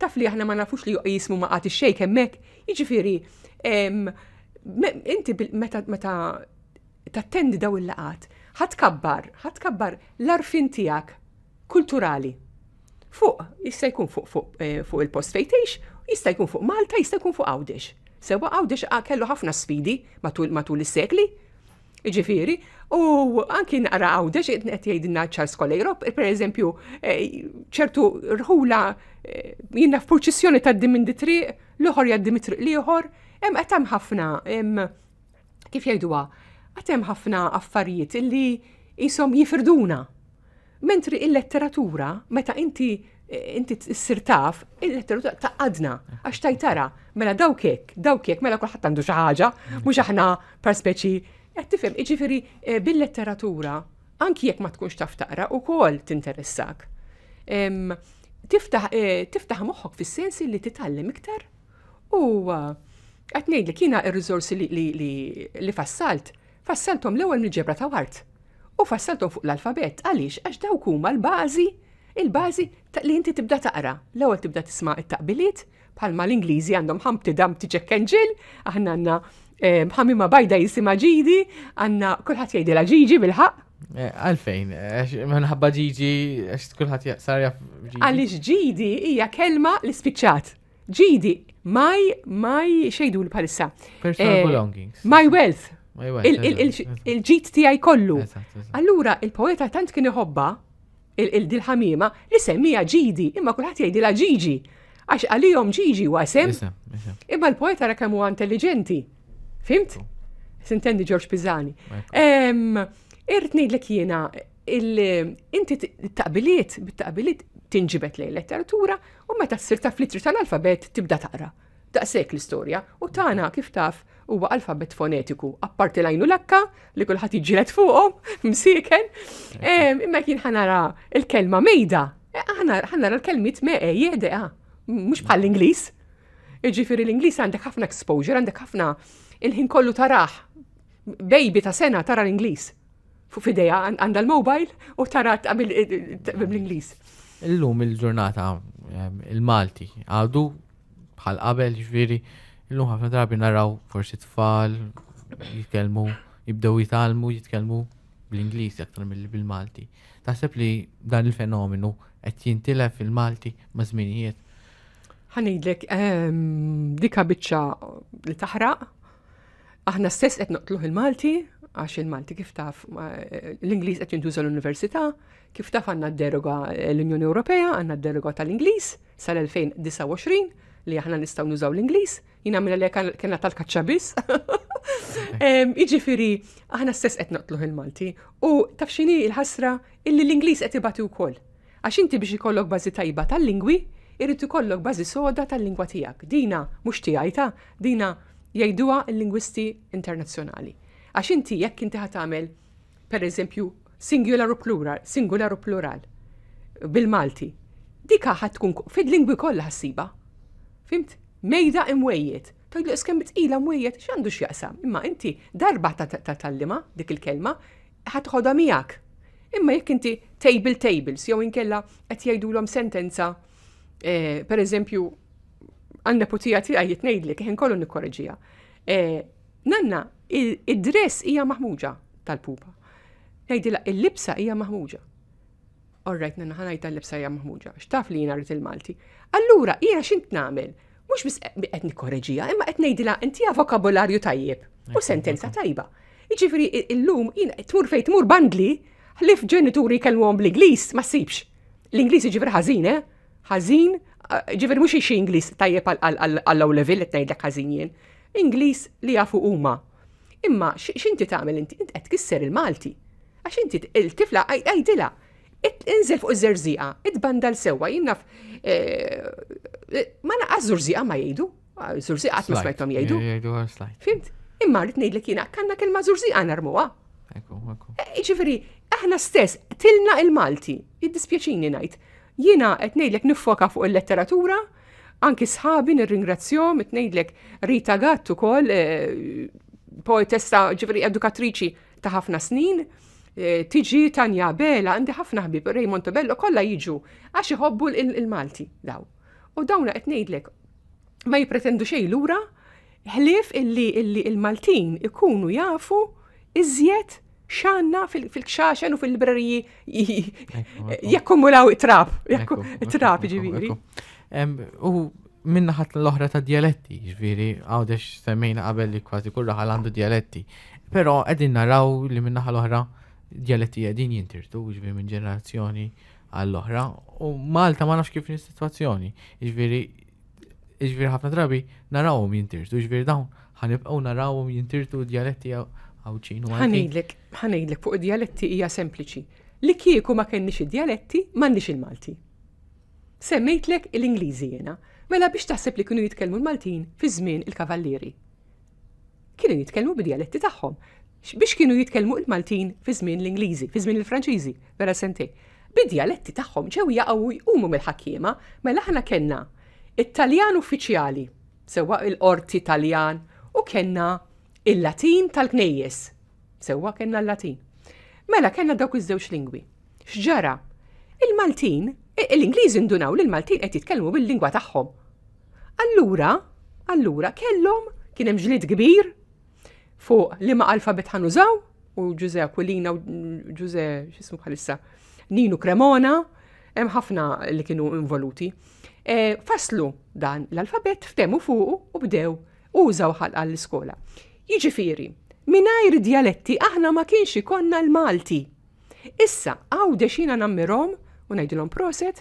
Speaker 2: taf li aħna ma nafux li jismu ma għati xej kemmek, iġifiri, inti meta meta tattendi daw il-laqat, ħat kabbar l-arfin tiegħek kulturali. Fuq, jista' jkun fuq fuq eh, il-post fejtex, jista' jkun fuq Malta, jista' jkun fuq Għawdex. Sewa Għawdex kellu ħafna sfidi matul matul is-sekli, Iġifiri, u anki naqra għawda xie qed jgħidilna Charles Kollejrop, per eżempju, eh, ċertu rħula eh, jina f'proċessjoni ta' dimin triq, l-oħor jaddim triq liħor, hemm qed hemm ħafna, kif jgħidwa, qed hemm ħafna affarijiet illi jisom jifirduna. Mentri il-letteratura, meta inti eh, inti s-sirtaf, il-letteratura ta' għadna għax tajtara, mela dawkek, dawkek, mela kullħat għandu xaħġa, mux aħna perspeċi Qed tifhem, jiġifieri bil-letteratura anki jekk ma tkunx taf taqra ukoll tinteressak. Eh, tiftaħ moħħok fis-sensi li titgħallem iktar u qed ngħidlek jiena r rizorsi li fassalt, fassaltom l-ewwel mill-ġebra ta' wart u fassaltom fuq l-alfabet għaliex għax daw kuma l-bażi il-bażi li inti tibda taqra. L-ewwel tibda tisma' it-taqbiliet bħalma l-Ingliżi għandhom ħamti dam tiġek kenġil, aħna għanna Eh, ħamima bajda jisima ġidi, għanna kullħat jgħidi la ġiġi bil-ħaq.
Speaker 1: Eh, għalfejn, minħabba ġiġi, għax kullħat jgħsar jaff ġiġi.
Speaker 2: Għalix ġidi hija kelma l-spiċċat. Ġidi, maj, maj, xejdu l-palissa. Personal eh, belongings. My wealth. Il-ġit tijaj kollu. Allura, il-poeta tant kien iħobba il-dilħamima li semmija ġidi, imma kullħat jgħidi la ġiġi. Għax għalijom ġiġi wasem. Imma l-poeta rakamu intelligenti. Fimt? Sintendi George Pizzani. Irrit ngħidlek jiena inti t taqbiliet bit-taqbiliet tinġibet lej letteratura u meta ssir taf litri tal-alfabet tibda taqra. sek l-istorja u tagħna kif taf huwa alfabet fonetiku, apparti lajnu lakka li kulħadd iġilet fuqhom msieken, imma kien ħanara il-kelma mejda. E, ħanara l-kelmit me e, jiedeqa, ah, mhux bħal l-Ingliż. Iġifiri l inglis għandek ħafna exposure, għandek ħafna il-ħin kollu taraħ. Baby ta' sena tara l-Inglis. Fuq fideja għanda l-mobile u tara eh, l-Inglis.
Speaker 1: Illum il-ġurnata eh, il-Malti għadu bħal qabel ġviri illum ħafna drabi naraw forsi tfal jitkellmu jibdew jitalmu jitkellmu bl-Ingliż aktar mill bil-Malti. Taħseb li dan il-fenomenu qed jintilef fil-Malti ma' żminijiet.
Speaker 2: Ħanidlek, ehm, dika biċċa li taħraq aħna stess qed noqtluh il-Malti, għax il-Malti kif taf l-Ingliż qed jintuża l-Università, kif taf għandna d-deroga eh, l-Unjoni Ewropea, għandna d-deroga tal-Ingliż sal-2029 li aħna nistgħu nużaw l-Ingliż, jiena minn li kellna tal-kaċċa biss. Iġifiri, aħna stess qed noqtluh il-Malti u taf x'inhi il-ħasra illi l-Ingliż qed ibati wkoll. Għax inti biex ikollok bażi tajba tal-lingwi, irrid ikollok bażi soda tal-lingwa tiegħek. Dina mhux tiegħi ta' dina jgħiduha l-lingwisti internazzjonali. Għax inti jekk inti ħat tagħmel pereżempju singular u plural, singular u plural bil-Malti, dika ħat tkun fid-lingwi kollha ħassiba. Fimt? Mejda imwejjed. Tajdu iskem bit-ila mwejjed xandu x'jaqsam. Imma inti darba ta' tallima dik il-kelma ħatħodha miegħek. Imma jekk inti table tables jew inkella qed jgħidulhom sentenza eh, per eżempju għanna putija ti għajiet nejdli, kħin kollu nikkorreġija. Eh, nanna, id-dress hija maħmuġa tal-pupa. Nejdila, il-libsa hija maħmuġa. Orrajt, nanna ħanajta tal libsa hija maħmuġa. Xtaf li jina il-Malti. Allura, jina xint namel? Mux bis qed nikkorreġija, imma qed nejdila, inti vokabolarju tajjeb. U sentenza tajba. Iġifiri, il-lum, jina, tmur fejt, tmur bandli, ħlif ġenituri kellu għom bl-Inglis, ma sibx. L-Inglis iġifiri ħazine, eh? ħażin, eh, ġifieri mhux xi Ingliż tajjeb għall-low level qed ngħidlek ħażin jien. Ingliż li jafu huma. Imma x'inti tagħmel inti qed tkisser il-Malti. Għax inti il-tifla għajdilha. Inżel fuq iż-żerżiqa, id-banda l-sewwa, jinnaf eh, eh, ma naqqa żurżiqa ma jgħidu. Ah, żurżiqa għatma smajtom jgħidu. Fimt? Imma rrid ngħidlek jiena kanna kelma żurżiqa narmuha. Ġifiri, aħna stess tilna il-Malti, id-dispjaċini ngħid Jina qed ngħidlek nifoka fuq il-letteratura, anki sħabi nir qed ngħidlek Rita Gatt ukoll eh, poetessa ġivri edukatriċi ta' ħafna snin, eh, tiġi Tanja Bela, għandi ħafna ħbib, Raymond Bello kollha jiġu għax iħobbu il-Malti daw. U dawna qed ngħidlek ma jipretendu xej lura, ħlief illi il-Maltin ikunu jafu iżjed xanna fil-kxaxen u fil-libreriji jakkumulaw it-trap, it-trap ġiviri.
Speaker 1: U minna ħat l-oħra ta' dialetti, ġviri, jiġifieri, għawdex semmejna qabel li kważi kull raħal għandu dialetti. Pero għedin naraw li minna ħal oħra dialetti għedin jintirtu, ġviri jiġifieri minn ġenerazzjoni għall-oħra. U Malta ma nafx kif situazzjoni, ġviri, jiġifieri, ġviri ħafna drabi narawhom jintirtu, ġviri dawn ħanibqaw narawhom jintirtu dialetti għawċin. Għanidlek,
Speaker 2: għanidlek, fuq dialetti hija sempliċi. Li kieku ma kenniex id-dialetti, m'għandniex il-Malti. Semmejtlek l-Ingliżi jena, mela biex taħseb li kienu jitkellmu l-Maltin fi żmien il kavalleri Kienu jitkellmu b'dialetti tagħhom. Biex kienu jitkellmu l-Maltin fi żmien l-Ingliżi, fi żmien il-Franċiżi, vera sentej. bid tagħhom ġew jaqgħu jqumu mill ħakkiema mela aħna kellna it-Taljan uffiċjali, sewwa il-qorti Taljan, u kellna il-Latin tal-Knejjes. Sewwa kellna l-Latin. Mela kellna dawk iż-żewġ lingwi. X'ġara? Il-Maltin, eh, l-Ingliż indunaw li l-Maltin qed jitkellmu bil-lingwa tagħhom. Allura, allura kellhom kien hemm ġlid kbir fuq li ma alfabet ħanużaw u Ġuze Aquilina u Ġuze, xismu bħalissa, Ninu Cremona, hemm ħafna li kienu involuti. Eh, faslu dan l-alfabet, ftemu fuq u bdew użaw ħalqa l-iskola. Jiġifieri, mingħajr dialetti aħna ma kienx ikonna l-Malti. Issa għaw deċina nammirom u ngħidulhom proset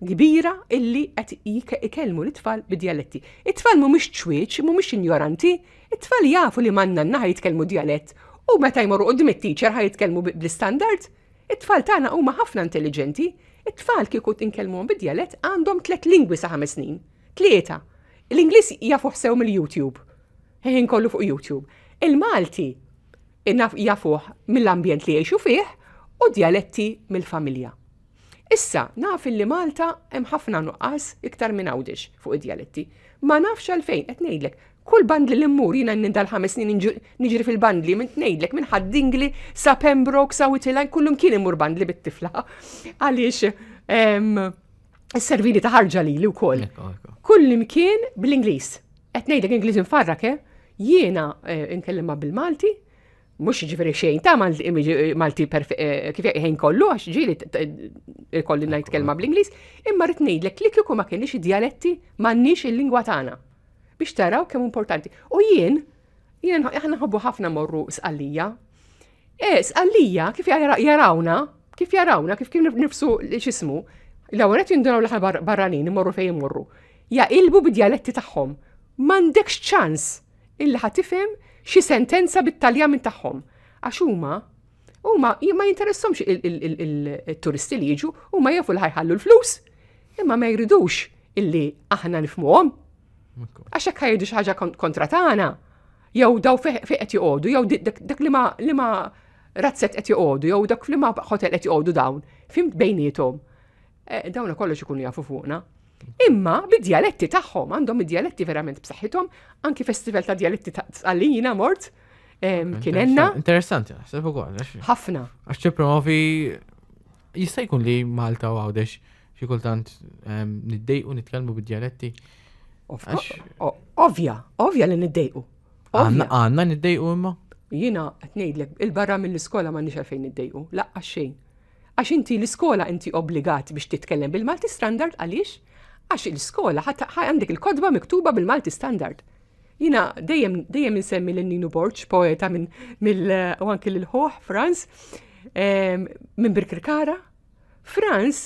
Speaker 2: kbira illi qed ikellmu l-itfal bid-dialetti. It-tfal mhumiex ċwieċ, mhumiex injoranti, it-tfal jafu li manna naħa jitkellmu dialett u meta jmorru qudiem it-teacher ħaj bl-standard, it-tfal tagħna huma ħafna intelligenti, it-tfal kieku tinkellmuhom bid-dialett għandhom tliet lingwi sa' ħames snin. Tlieta. L-Ingliż jafu sew mill-YouTube ħin kollu fuq YouTube. Il-Malti jafuħ mill-ambjent li jiexu fih u dialetti mill-familja. Issa, naf li Malta hemm ħafna nuqqas iktar minn għawdex fuq id-dialetti. Ma nafx għalfejn, qed ngħidlek, kull bandli li mmur jiena nindal ħames snin niġri fil-bandli minn ngħidlek minn ħadd-dingli, sa Pembroke sa Witilan kullum kien immur bandli bit-tifla. Għaliex is servini ta' li lili wkoll. koll. Kullim kien bl Qed ngħidlek Ingliż infarrak, eh? jiena eh, inkellimha bil-Malti, mux ġifri xejn ta' Malti eh, eh, kif jgħin kollu, għax ġili kolli najt kelma bl-Inglis, imma rritnejdlek li kieku ma kienix dialetti mannix il-lingwa tagħna biex taraw kemm importanti. U jien, jien aħna ħobbu ħafna morru sqallija. E, sqallija kif jarawna, kif jarawna, kif kif nifsu xismu, l-għonet jindunaw l-ħal barranin, morru fejn morru. Ja, ilbu bidjaletti tagħhom. Mandekx ċans illi ħatifhem xi sentenza bit-talja minn tagħhom. Għax huma huma ma jinteressomx il-turisti li jiġu, huma jafu li ħajħallu l-flus, imma ma jridux illi aħna nifmuhom. Għax hekk ħajdu xi ħaġa kontra tagħna. Jew daw fejn qed joqogħdu, jew dak li ma razzet qed joqogħdu, jew dak li ma hotel qed joqogħdu dawn, fim bejnietom. Eh, dawna kollox ikunu jafu fuqna. Imma bid-dialetti tagħhom għandhom id-dialetti verament b'saħħithom, anki festival ta' dialetti ta' tqalina mort kienenna.
Speaker 1: Interessanti, naħseb ukoll. Ħafna. Għax promovi jista' jkun li Malta u għawdex xi kultant niddejqu nitkellmu bid-dialetti.
Speaker 2: Ovja, ovja li niddejqu.
Speaker 1: Għanna niddejqu imma?
Speaker 2: Jina qed ngħidlek il-barra mill-iskola ma nix għalfejn niddejqu, laqqa xejn. Għax inti l-iskola inti obbligat biex titkellem bil-Malti standard għaliex? Għax il-skola għandek il-kodba miktuba bil-Malti standard. Jina dejjem dejjem insemmi l-Nino Borċ, poeta minn mill-anki l-ħoħ Franz, minn Birkirkara. Franz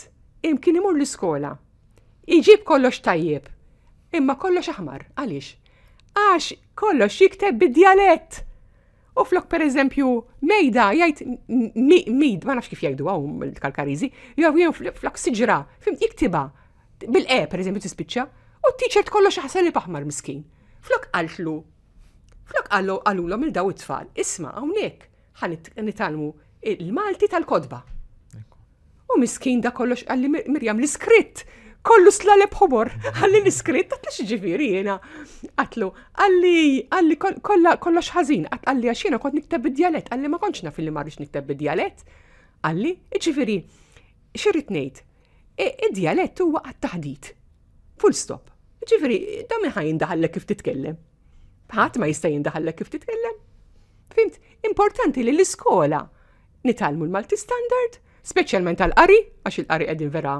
Speaker 2: imkien imur l-iskola. Iġib kollox tajjeb, imma kollox aħmar, għaliex? Għax kollox jikteb bid-dialett. U flok per eżempju, mejda, jajt mid, ma nafx kif jajdu għaw il-kalkarizi, jgħu jgħu flok siġra, fim jiktiba, bil-e, per eżempju, tispiċċa, u t-teacher tkollu xaħsel li paħmar miskin. Flok għaltlu, flok għallu għallulom il-daw it-tfal, isma, għawnek, ħanitalmu il-Malti tal-kodba. U miskin da kollox għalli Mirjam l-iskritt, kollu sla lebħobor, għalli l-iskritt, għatla xġifiri jena. Għatlu, għalli, għalli kollox ħazin, għalli għaxina kont niktab id-dialet, għalli ma konċna fil-li marriċ niktab id-dialet. Għalli, ġifiri, xirritnejt, id-dialett huwa għat-taħdit. Full stop. Ġifri, da minn ħaj kif titkellem. Ħadd ma jista' jindaħallek kif titkellem. Fimt, importanti li l-iskola nitalmu l-Malti standard, speċjalment tal-qari, għax il-qari qegħdin vera.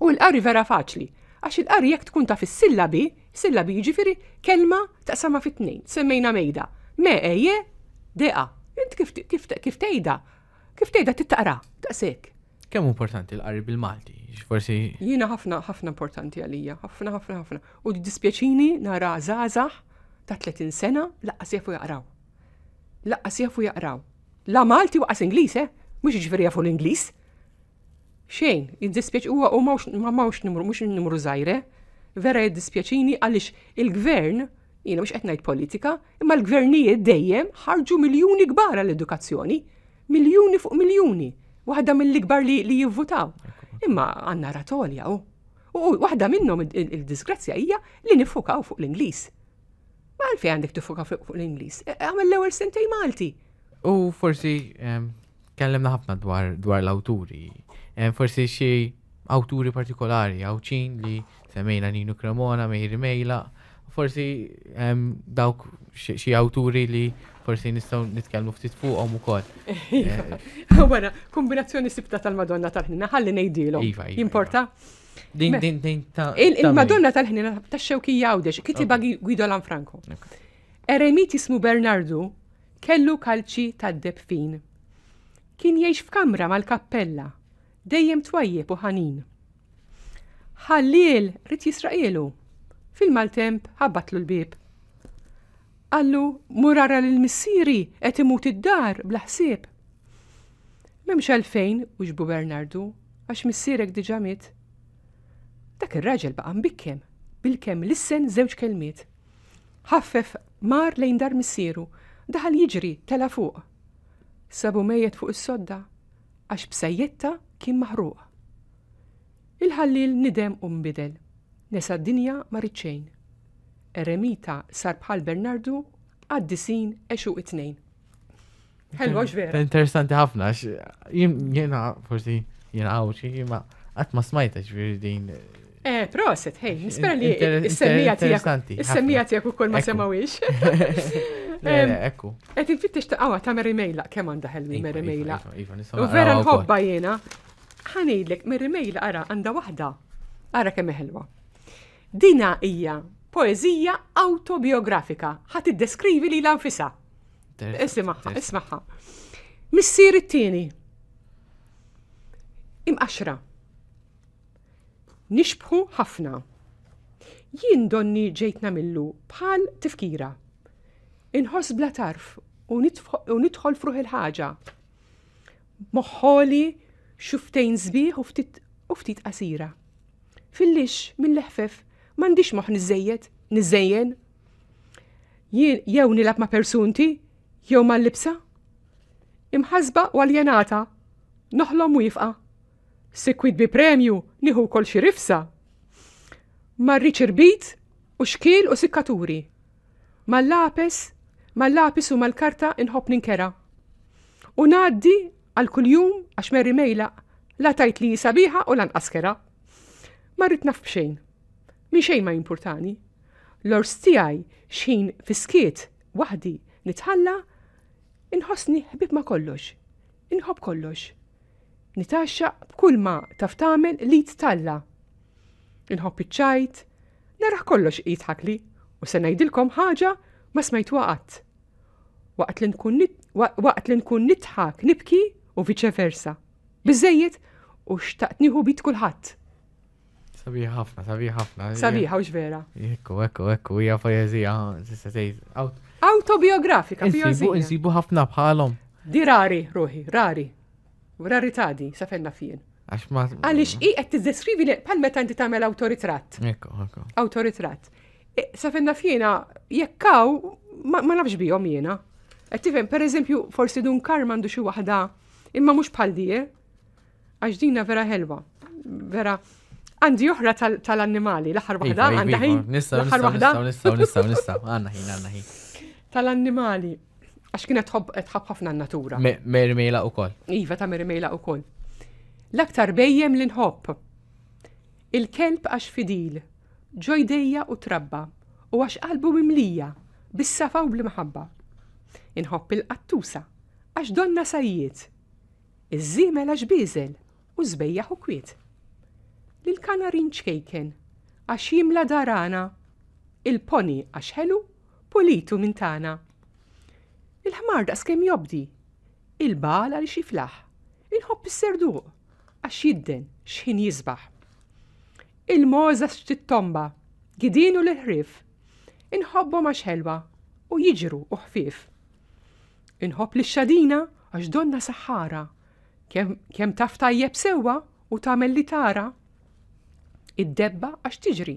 Speaker 2: U l-qari vera faċli, għax il-qari jekk tkun ta' fis-sillabi, sillabi jiġifieri kelma taqsama fit-tnejn, semmejna mejda. Me eje, deqa. Int kif tgħidha? Kif tgħidha Ta' taqsek.
Speaker 1: Kemm importanti l-qari bil-Malti? Forsi.
Speaker 2: Jiena ħafna ħafna importanti għalija, ħafna ħafna ħafna. U dispjaċini nara żgħażagħ ta' 30 sena laqqas jafu jaqraw. Laqqas jafu jaqraw. La Malti waqas Ingliż, eh? Mhux jiġifieri jafu l-Ingliż. Xejn, jiddispjaċ huwa u ma mawx numru mhux numru żgħire. Eh? Vera jiddispjaċini għaliex il-gvern jiena mhux qed ngħid politika, imma l-gvernijiet dejjem ħarġu miljuni kbar għall-edukazzjoni. Miljuni fuq miljuni waħda mill-ikbar li jivvutaw. Imma għanna ratolja u. U waħda minnhom il-disgrazzja hija li nifukaw fuq l-Ingliż. Ma għalfej għandek tifuka fuq l-Ingliż. E, għamel l-ewwel sentej Malti. U
Speaker 1: forsi kellimna ħafna dwar l-awturi. Forsi xi awturi partikolari, awċin li semmejna Nino Cremona, Mejri Mejla, forsi dawk xi awturi li forsi nistgħu nitkellmu ftit fuqhom ukoll.
Speaker 2: Iva. Eh, Wara, kombinazzjoni sibta tal-Madonna tal-ħnina, ħalli ngħidilhom. Iva, iva, Importa?
Speaker 1: Il-Madonna
Speaker 2: tal-ħnina tax-xewkija għawdex, kitiba Guido Lanfranco. Eremit jismu Bernardu kellu kalċi tad-debfin. Kien jgħix f'kamra mal-kappella, dejjem twajjeb u ħanin. Ħallil rit jisraqielu. Fil-maltemp ħabbatlu l-bib Għallu, murara l-missiri, et imut id-dar, blaħsib. Memx għalfejn, uġbu Bernardu, għax missirek diġamit. Dak ir-raġel baqam bikkem, bil-kem lissen zewġ kelmiet. Ħaffef mar lejn dar missieru, daħal jiġri, tela fuq. Sabu mejet fuq is-sodda, għax b'sajjetta kien maħruq. Il-ħallil nidem u mbidel, nesa d-dinja marriċċejn. Remita sar bħal Bernardu għaddisin eċu it-nejn. Hello, ġvera.
Speaker 1: Interessanti ħafna, jena forsi jena għawċi, ma għat ma smajta ġviri din. Eh,
Speaker 2: eh proset, hej, nispera li s-semmija tijak. S-semmija tijak u kol ma semmawix. Ekku. Et infittix ta' għawa ta' Mary Mejla, kem għanda ħelmi Mary iva, iva, Mejla. Iva, u vera nħobba jena, ħanidlek Mary Mejla għara għanda wahda, għara kemm ħelwa. Dina ija poezija autobiografika. Ħat iddeskrivi li l-anfisa. Ismaħħa, ismaħħa. Missier it-tieni. Imqaxra. Nixbħu ħafna. Jien donni ġejtna millu bħal tifkira. Inħoss bla tarf u nidħol fruħ il-ħaġa. Moħħoli xuftejn zbiħ u ftit qasira. Fillix mill-leħfef m'għandix moħ niżejjed, niżejjen. Jien jew nilab ma' persunti, jew ma' libsa. Imħasba u aljenata, noħlom u jifqa. Sikwit bi premju, nieħu kol xi rifsa. Marriċ irbit u xkiel u sikkaturi. Mal-lapes, mal-lapis u mal-karta inħob ninkera. U naddi għal kuljum għax merri mejla la tajt li sabiħa u lan askera. Marrit naf bxejn mi xejn ma importani. L-ors tijaj xin fiskiet waħdi nitħalla inħossni ħbib ma kollox, inħob kollox. Nitaxxa b'kull ma taf tagħmel li talla. Inħobb iċ narax kollox jitħakli u se ngħidilkom ħaġa ma smajt qatt. Waqt li nkun nitħak nibki u viċe versa. Biżejjed u xtaqt nieħu bit kulħadd.
Speaker 1: Sabiħ ħafna, sabiħ ħafna. Sabiħ, għawx vera. Ekku, ekku, ekku, hija poezija, tista'
Speaker 2: Autobiografika, poezija.
Speaker 1: Nsibu ħafna bħalom.
Speaker 2: Di rari, ruħi, rari. Rari tadi, safenna fien. Għalix ma. Għaliex i qed li bħal meta inti tagħmel autoritrat. Ekku, ekku. Autoritrat. E, safenna fiena jekk hawn ma nafx bihom jiena. Qed per pereżempju, forsi dun karman duxu xi waħda imma mhux pal die. Eh? Għax dina vera helwa. Vera, għandi oħra tal-annimali, l-aħħar waħda, iva, iva, għandha iva. ħin. L-aħħar waħda. Nistaw,
Speaker 1: nistaw, nistaw, għanna ħin, għanna ħin.
Speaker 2: Tal-annimali, għax kienet tħobb ħafna n-natura.
Speaker 1: Merimela u koll.
Speaker 2: Iva ta' merimela u koll. L-aktar bejjem li inħobb Il-kelb għax fidil, ġojdejja u trabba, u għax qalbu mimlija, bis-safa u bl-mħabba. Inħobb il-qattusa, għax donna sajiet. Iż-żimel għax biżel, u zbejjaħ u kwiet lil kanarin ċkejken, għax jimla darana, il-poni għax ħelu, pulitu minn tana. Il-ħmar daqs kem jobdi, il-bal għal xiflaħ, il-ħobb s-serduq, għax jidden xħin jizbaħ. Il-moza x-tittomba, gidinu l-ħrif, inħobbu għax ħelwa u jiġru u ħfif. Inħobb l-xadina għax donna saħħara, kem, kem taf tajjeb sewa u tamel li tara id-debba għax tiġri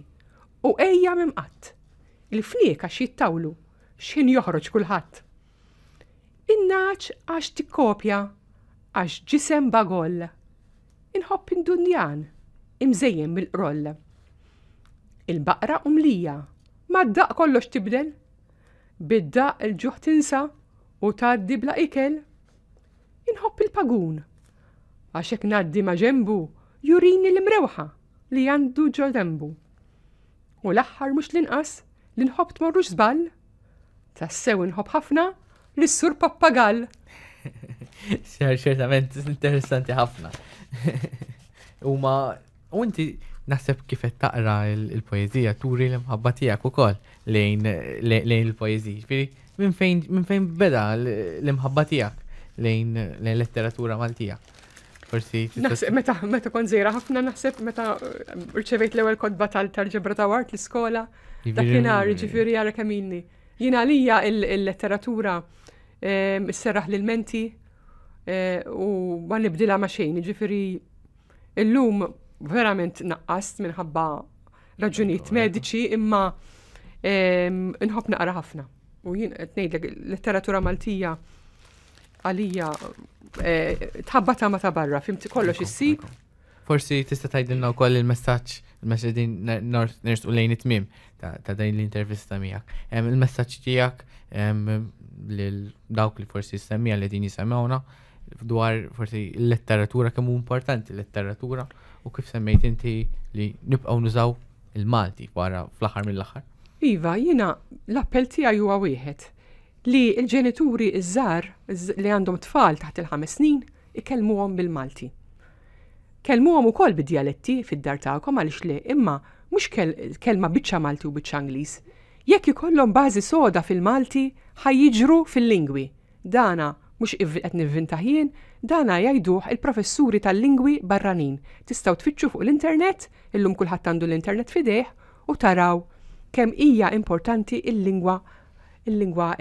Speaker 2: u ejja mimqat, Il-fliek għax jittawlu xin joħroġ kulħadd. in għax tikkopja għax ġisem bagol. Inħobb indunjan imżejjem mill-qroll. Il-baqra umlija ma d-daq kollox tibdel. Bid-daq il-ġuħ tinsa u taddi bla ikel. Inħobb il-pagun għax hekk ngħaddi ma ġembu jurini l-imrewħa li għandu ġodembu. U l-axħar mux l-inqas li nħob tmorrux zbal, tassew nħob ħafna li sur pappagall.
Speaker 1: Xer ċertament interessanti ħafna. U ma, u inti naħseb taqra il-poezija turi l-imħabba tiegħek ukoll lejn il-poezija. minn fejn beda l-imħabba tiegħek lejn l-letteratura Maltija. Forsi. Naħseb
Speaker 2: meta meta kont żejra ħafna naħseb meta eh, rċevejt l-ewwel kodba tal-ġebra ta' wart l-iskola jiġifieri dakinhar ġifieri jara kemm inni. Jien għalija l-letteratura eh, s-serraħ l-menti eh, u ma nibdilha ma' xejn, ġifieri illum verament naqqast minħabba raġunijiet mediċi imma ehm, nħobb naqra ħafna. U jien qed ngħidlek letteratura Maltija għalija Eh, tħabba ta' ma ta' barra, fimti kollox issi?
Speaker 1: Forsi tista' tgħidilna wkoll il-messaġġ il-messaġġ din nersu lejn it-tmiem ta' din l-intervista miegħek. Il-messaġġ tiegħek l dawk li forsi semmi li din jisemmawna dwar forsi l-letteratura kemm importanti l-letteratura u kif semmejt inti li nibqgħu nużaw il-Malti wara fl-aħħar mill-aħħar.
Speaker 2: Iva, jina l-appell tiegħi huwa wieħed li l-ġenituri iż-żar li għandhom tfal taħt il-ħames snin ikellmuhom bil-Malti. Kellmuhom ukoll bid-dialetti fid-dar tagħkom għaliex le imma mhux kelma biċċa Malti u biċċa Ingliż. Jekk ikollhom bażi soda fil-Malti ħajjiġru fil-lingwi. Dana mhux qed nivvinta ħin, dana jgħiduh il-professuri tal-lingwi barranin. Tistgħu tfittxu fuq l-internet, illum kulħadd għandu l-internet fideh u taraw kemm hija importanti il-lingwa il-lingwa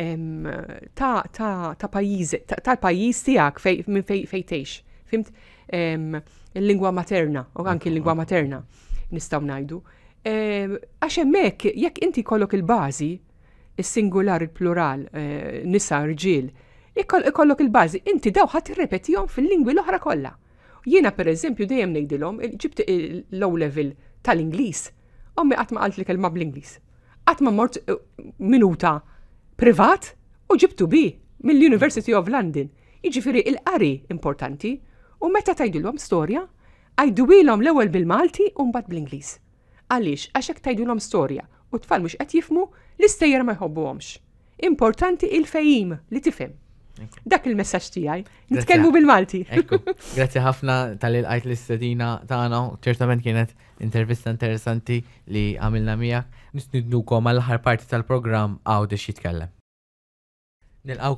Speaker 2: ta' ta' pajjiż ta' pajjiż tiegħek minn fejtejx. Fimt il-lingwa materna, u anki il-lingwa materna nistgħu ngħidu. Għax hemmhekk jekk inti kollok il-bażi, il singular il-plural, eh, nisa, rġiel, ikollok il-bażi, inti daw ħadd irrepetihom fil-lingwi l-oħra kollha. Jiena pereżempju dejjem ngħidilhom ġibt low level tal-Ingliż, ommi qatt ma qalt li kelma bl inglis Qatt ma mort eh, minuta privat u ġibtu bi mill-University of London. Iġifiri il-qari importanti u meta tajdilhom storja, għajduwilhom l-ewwel bil-Malti u mbagħad bl-Ingliż. Għaliex għax hekk tajdilhom storja u tfal mhux qed jifmu l-istejjer ma jħobbuhomx. Importanti il-fejim li tifhem. Dak il-messaġġ tiegħi. Nitkellmu bil-Malti.
Speaker 1: Grazzi ħafna tal-ilqajt l-istedina tagħna, ċertament kienet intervista interessanti li għamilna miegħek. kom għall-aħħar parti tal-programm għaw biex jitkellem.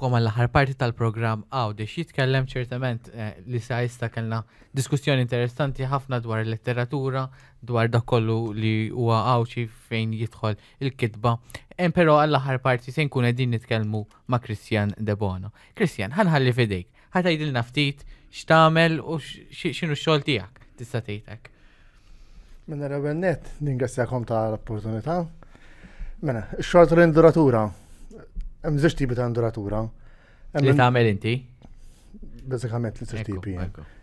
Speaker 1: kom għall-aħħar parti tal-programm għaw biex jitkellem ċertament eh, li sa jista kellna diskussjoni interessanti ħafna dwar il letteratura, dwar da kollu li huwa għawċi fejn jidħol il-kitba. Però għall-aħħar parti se kun qegħdin nitkellmu ma' Kristjan Debono. Kristjan, ħanħalli fidejk, ħatajdilna ftit x'tagħmel u xinu x-xogħol tiegħek tista' tgħidlek.
Speaker 3: Mena Rebennet, ningrazzjakom ta' l-opportunità. Mena, xort l-induratura. Hemm żewġ tibi ta' induratura. Li tagħmel inti? Bażikament li żewġ tipi.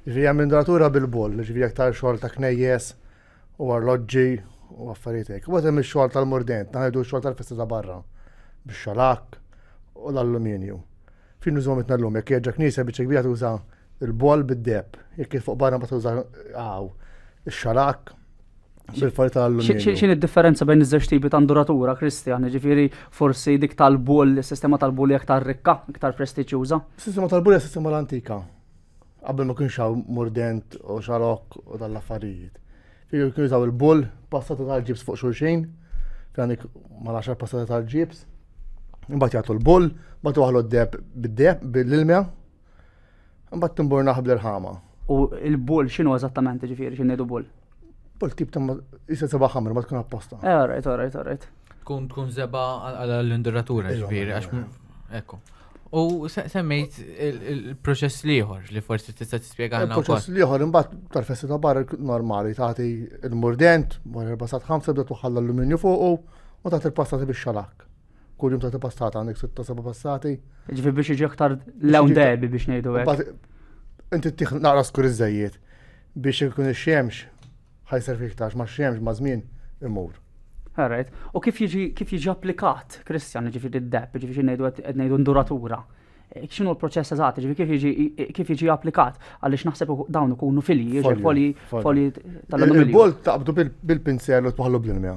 Speaker 3: Ġifieri hemm induratura bil-boll, ġifieri aktar xogħol ta' knejjes u arloġġi u affarijiet hekk. għatem hemm ix-xogħol tal-mordent, ngħidu x-xogħol tal-festa ta' barra bix-xalak u l-alluminju. Finnu nużom itna l-lum, jekk jieġa knisa biex kbira tuża il-bol bid-deb, jekk fuq barra ma tuża għaw, il-xalak, Bil-fajt għall
Speaker 4: Xin id-differenza bejn iż-żewġ tipi ta' nduratura, Kristjan, ġifiri forsi dik tal-bull, sistema tal-bull aktar rikka, aktar prestiġjuża?
Speaker 3: Sistema tal-bull sistema l-antika. Qabel ma kienx hawn mordent u xarok u tal affarijiet Fiku kienu jżaw il-bull, passata tal-ġibs fuq xulxin, kienik ma laxar passata tal-ġibs, imbagħad jagħtu l-bull, mbagħad waħlu d-deb bid-deb bil-ilmja, imbagħad timburnaħ bl-irħama. U il-bull x'inhu eżattament ġifieri x'innedu bull? Bol tip ta' jisa seba ħamra ma tkun apposta.
Speaker 1: Eh, alright, alright, alright. Kun tkun zeba għall-induratura ġbir, għax ekku. U semmejt il-proċess liħor li forsi tista' t-spiega għanna. Il-proċess
Speaker 3: liħor tal tarfessi ta' barra normali tagħti il-murdent, il basat ħamsa bda tuħalla l-luminju fuq u tagħti il-passati bix-xalak. Kull jum tagħti passata għandek sitta seba' passati. Ġifi biex iġi aktar lawn debi biex ngħidu hekk. Inti tieħ naqra skur iż biex ikun ix-xemx ħajser fi ma xemx ma żmien imur. Alright. U kif jiġi kif jiġi applikat
Speaker 4: Kristjan ġifieri d-depp, ġifieri ngħidu qed ngħidu nduratura. E, x'inhu l-proċess eżatt, ġifieri e, kif jiġi applikat għaliex naħseb dawn ikunu filji, foli foli tal-għandhom. E, il bol
Speaker 3: taqbdu bil-pinzel u twaħlu bl-inmija.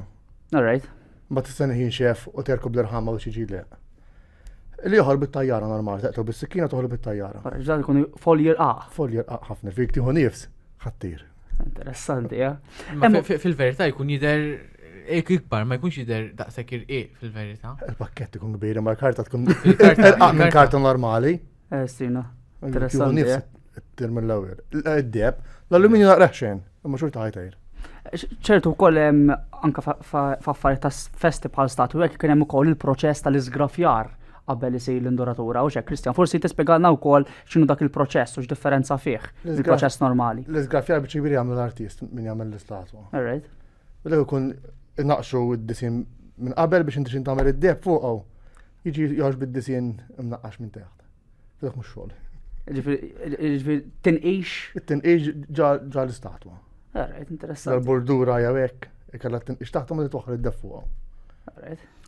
Speaker 3: Alright. Ma tistenħin xef u terku bl-irħama u xiġi le. Li joħol bit-tajjara normal, taqtu bis-sikkina toħol bit-tajjara. Ġdar ikun foljer A. Foljer A ħafna, fik tieħu nifs, ħattir. Interessanti,
Speaker 1: ja. Fil-verità jkun jider ek ikbar, ma jkunx jider daqsek ir fil-verità. Il-pakket ikun kbira, ma l-karta tkun minn karta ah,
Speaker 3: normali. Eh Sina, interessanti. Tirmin l-ewel. Id-deb, l-alluminju naqraxen, xejn, imma xorta eh,
Speaker 4: ċertu kol anka faffariet ta' festi bħal statu, kienem hemm ukoll il-proċess tal izgrafjar qabel isir l-induratura u xe, Kristjan, forsi u wkoll x'inhu dak
Speaker 3: il-proċess u x'differenza fih il-proċess normali. L-iżgrafjar biex kbir jagħmlu l-artist min jagħmel l-istatu. Alright. U l-għu kun naqxu d-disin minn qabel biex inti tagħmel id-deb fuqgħu. Jiġi joħroġ bid-disin mnaqqax minn teħt. mux mhux xogħol. Ġifieri tinqix. Tinqix ġa l-istatwa. Alright, interessant. L-bordura jew hekk, ikella tinqix ma li toħroġ id-deb fuqgħu.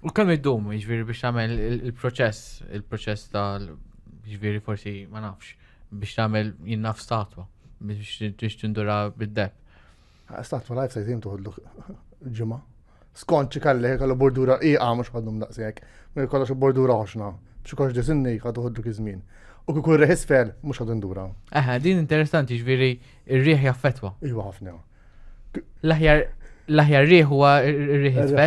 Speaker 1: U kemm id-dum, ġviri jiġifieri biex tagħmel il-proċess, il-proċess tal ġviri jiġifieri forsi ma nafx, biex tagħmel jinnaf statwa, biex tindura bid-deb.
Speaker 3: Statwa life jtim tuħodlu ġimma. Skonċi kalli, kallu bordura iqa mux ħadnum daqsijek, minn kollox bordura ħoxna, Xi kollox disinni ħadħodlu kizmin. U kukur reħis fel, mux
Speaker 1: indura. Aha, din interessanti ġviri jiġifieri ir-riħ jaffetwa. Iwa ħafna. L-aħjar riħ huwa ir-riħ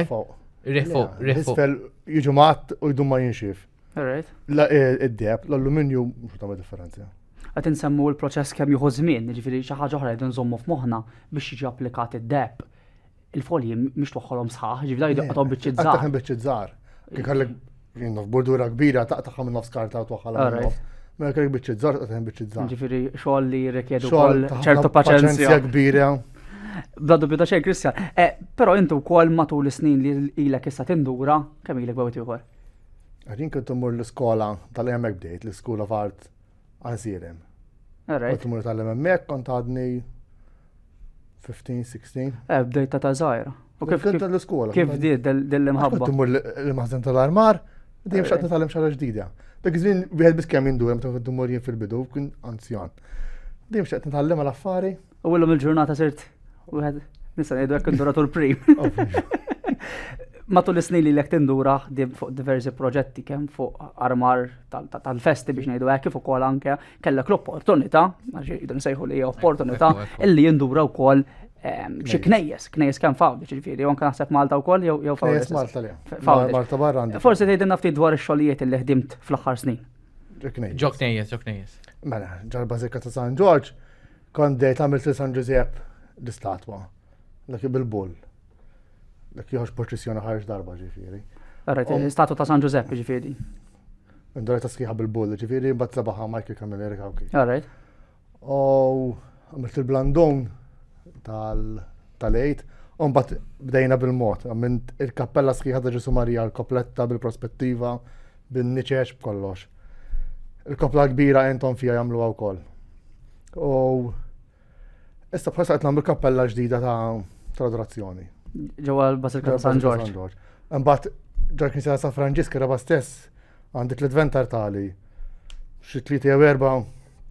Speaker 1: Rifu, rifu. Isfel
Speaker 3: jiġu mat u jdu ma jinxif. Alright. La eh, id-deb, l-alluminju mux ta' differenzja.
Speaker 4: Għat nsemmu l-proċess kem juħu zmin, ġifiri xaħġa ħra zommu f f'moħna biex jiġi applikat id-deb.
Speaker 3: Il-folji mux tuħħolom sħaħ, ġifiri jdu għatom bieċi zzar. Għatom bieċi zzar. Kikallek jinnna bordura kbira taqtaħħa taħħam nofs karta u toħħala minn nofs. Ma mela kellek bieċi zzar, għatom bieċi zzar.
Speaker 4: Ġifiri xoħli li rikjedu ċertu paċenzja. Paċenzja kbira. Bladu bida xej, xejn Kristjan. Eh, però intu kol matul is-snin li ilek issa tindura, kemm ilek bawet juħor?
Speaker 3: Għadin kont mur l-iskola tal-emek bdejt, l-School of Art għazirem. Kont mur tal-emek, kont għadni 15-16. Eh, bdejt ta' ta' zaħira. U kif kont l-iskola? Kif bdejt dell-imħabba? Kont mur l-maħzen tal-armar, dejjem xaqta tal-em xara ġdida. Dak iż bħed wieħed biss kemm jindur meta mur jien fil-bidu, kien anzjan. Dejjem xaqta tal-em għal-affari. U l il-ġurnata sirt U għed,
Speaker 4: nisa nejdu għek tur prim. Matul is-snin li l tindura fuq diversi proġetti kemm fuq armar tal-festi biex nejdu għek kif ukoll anke kellek l-opportunità, maġi jidu nsejħu li opportunità, illi jindura wkoll ehm, xi knejjes, knejjes kemm ġifiri, jow anke naħseb Malta wkoll jew faw. Knejjes Malta li. Malta barra Forse
Speaker 3: Forsi nafti ftit dwar ix-xogħlijiet li ħdimt fl-aħħar snin.
Speaker 1: Ġo knejjes, ġo knejjes. Mela,
Speaker 3: ġarba zikka ta' San George, kondejt għamil San Giuseppe l-istatwa, dak bil-bull, dak jħoġ poċessjoni ħarġ darba ġifiri. Rajt, l-istatwa ta' San Giuseppe ġifiri. Ndoraj ta' sħiħa bil-bull ġifiri, bat sabaha Michael Camilleri kawki. Rajt. U għamilt il-blandon tal lejt un bat bdejna bil-mod, għamilt il-kappella sħiħa ta' Ġesu Marija, l-kopletta bil-prospettiva, bil-niċeċ b'kollox. Il-kopla kbira jenton fija jamlu għaw koll. U Issa bħas għet namlu kappella ġdida ta' tradurazzjoni. Ġewa l-Basilika San Giorgio. Mbatt, ġar knisja San Franġiska raba stess, għandit l-adventar tali, xi tlieti jew erba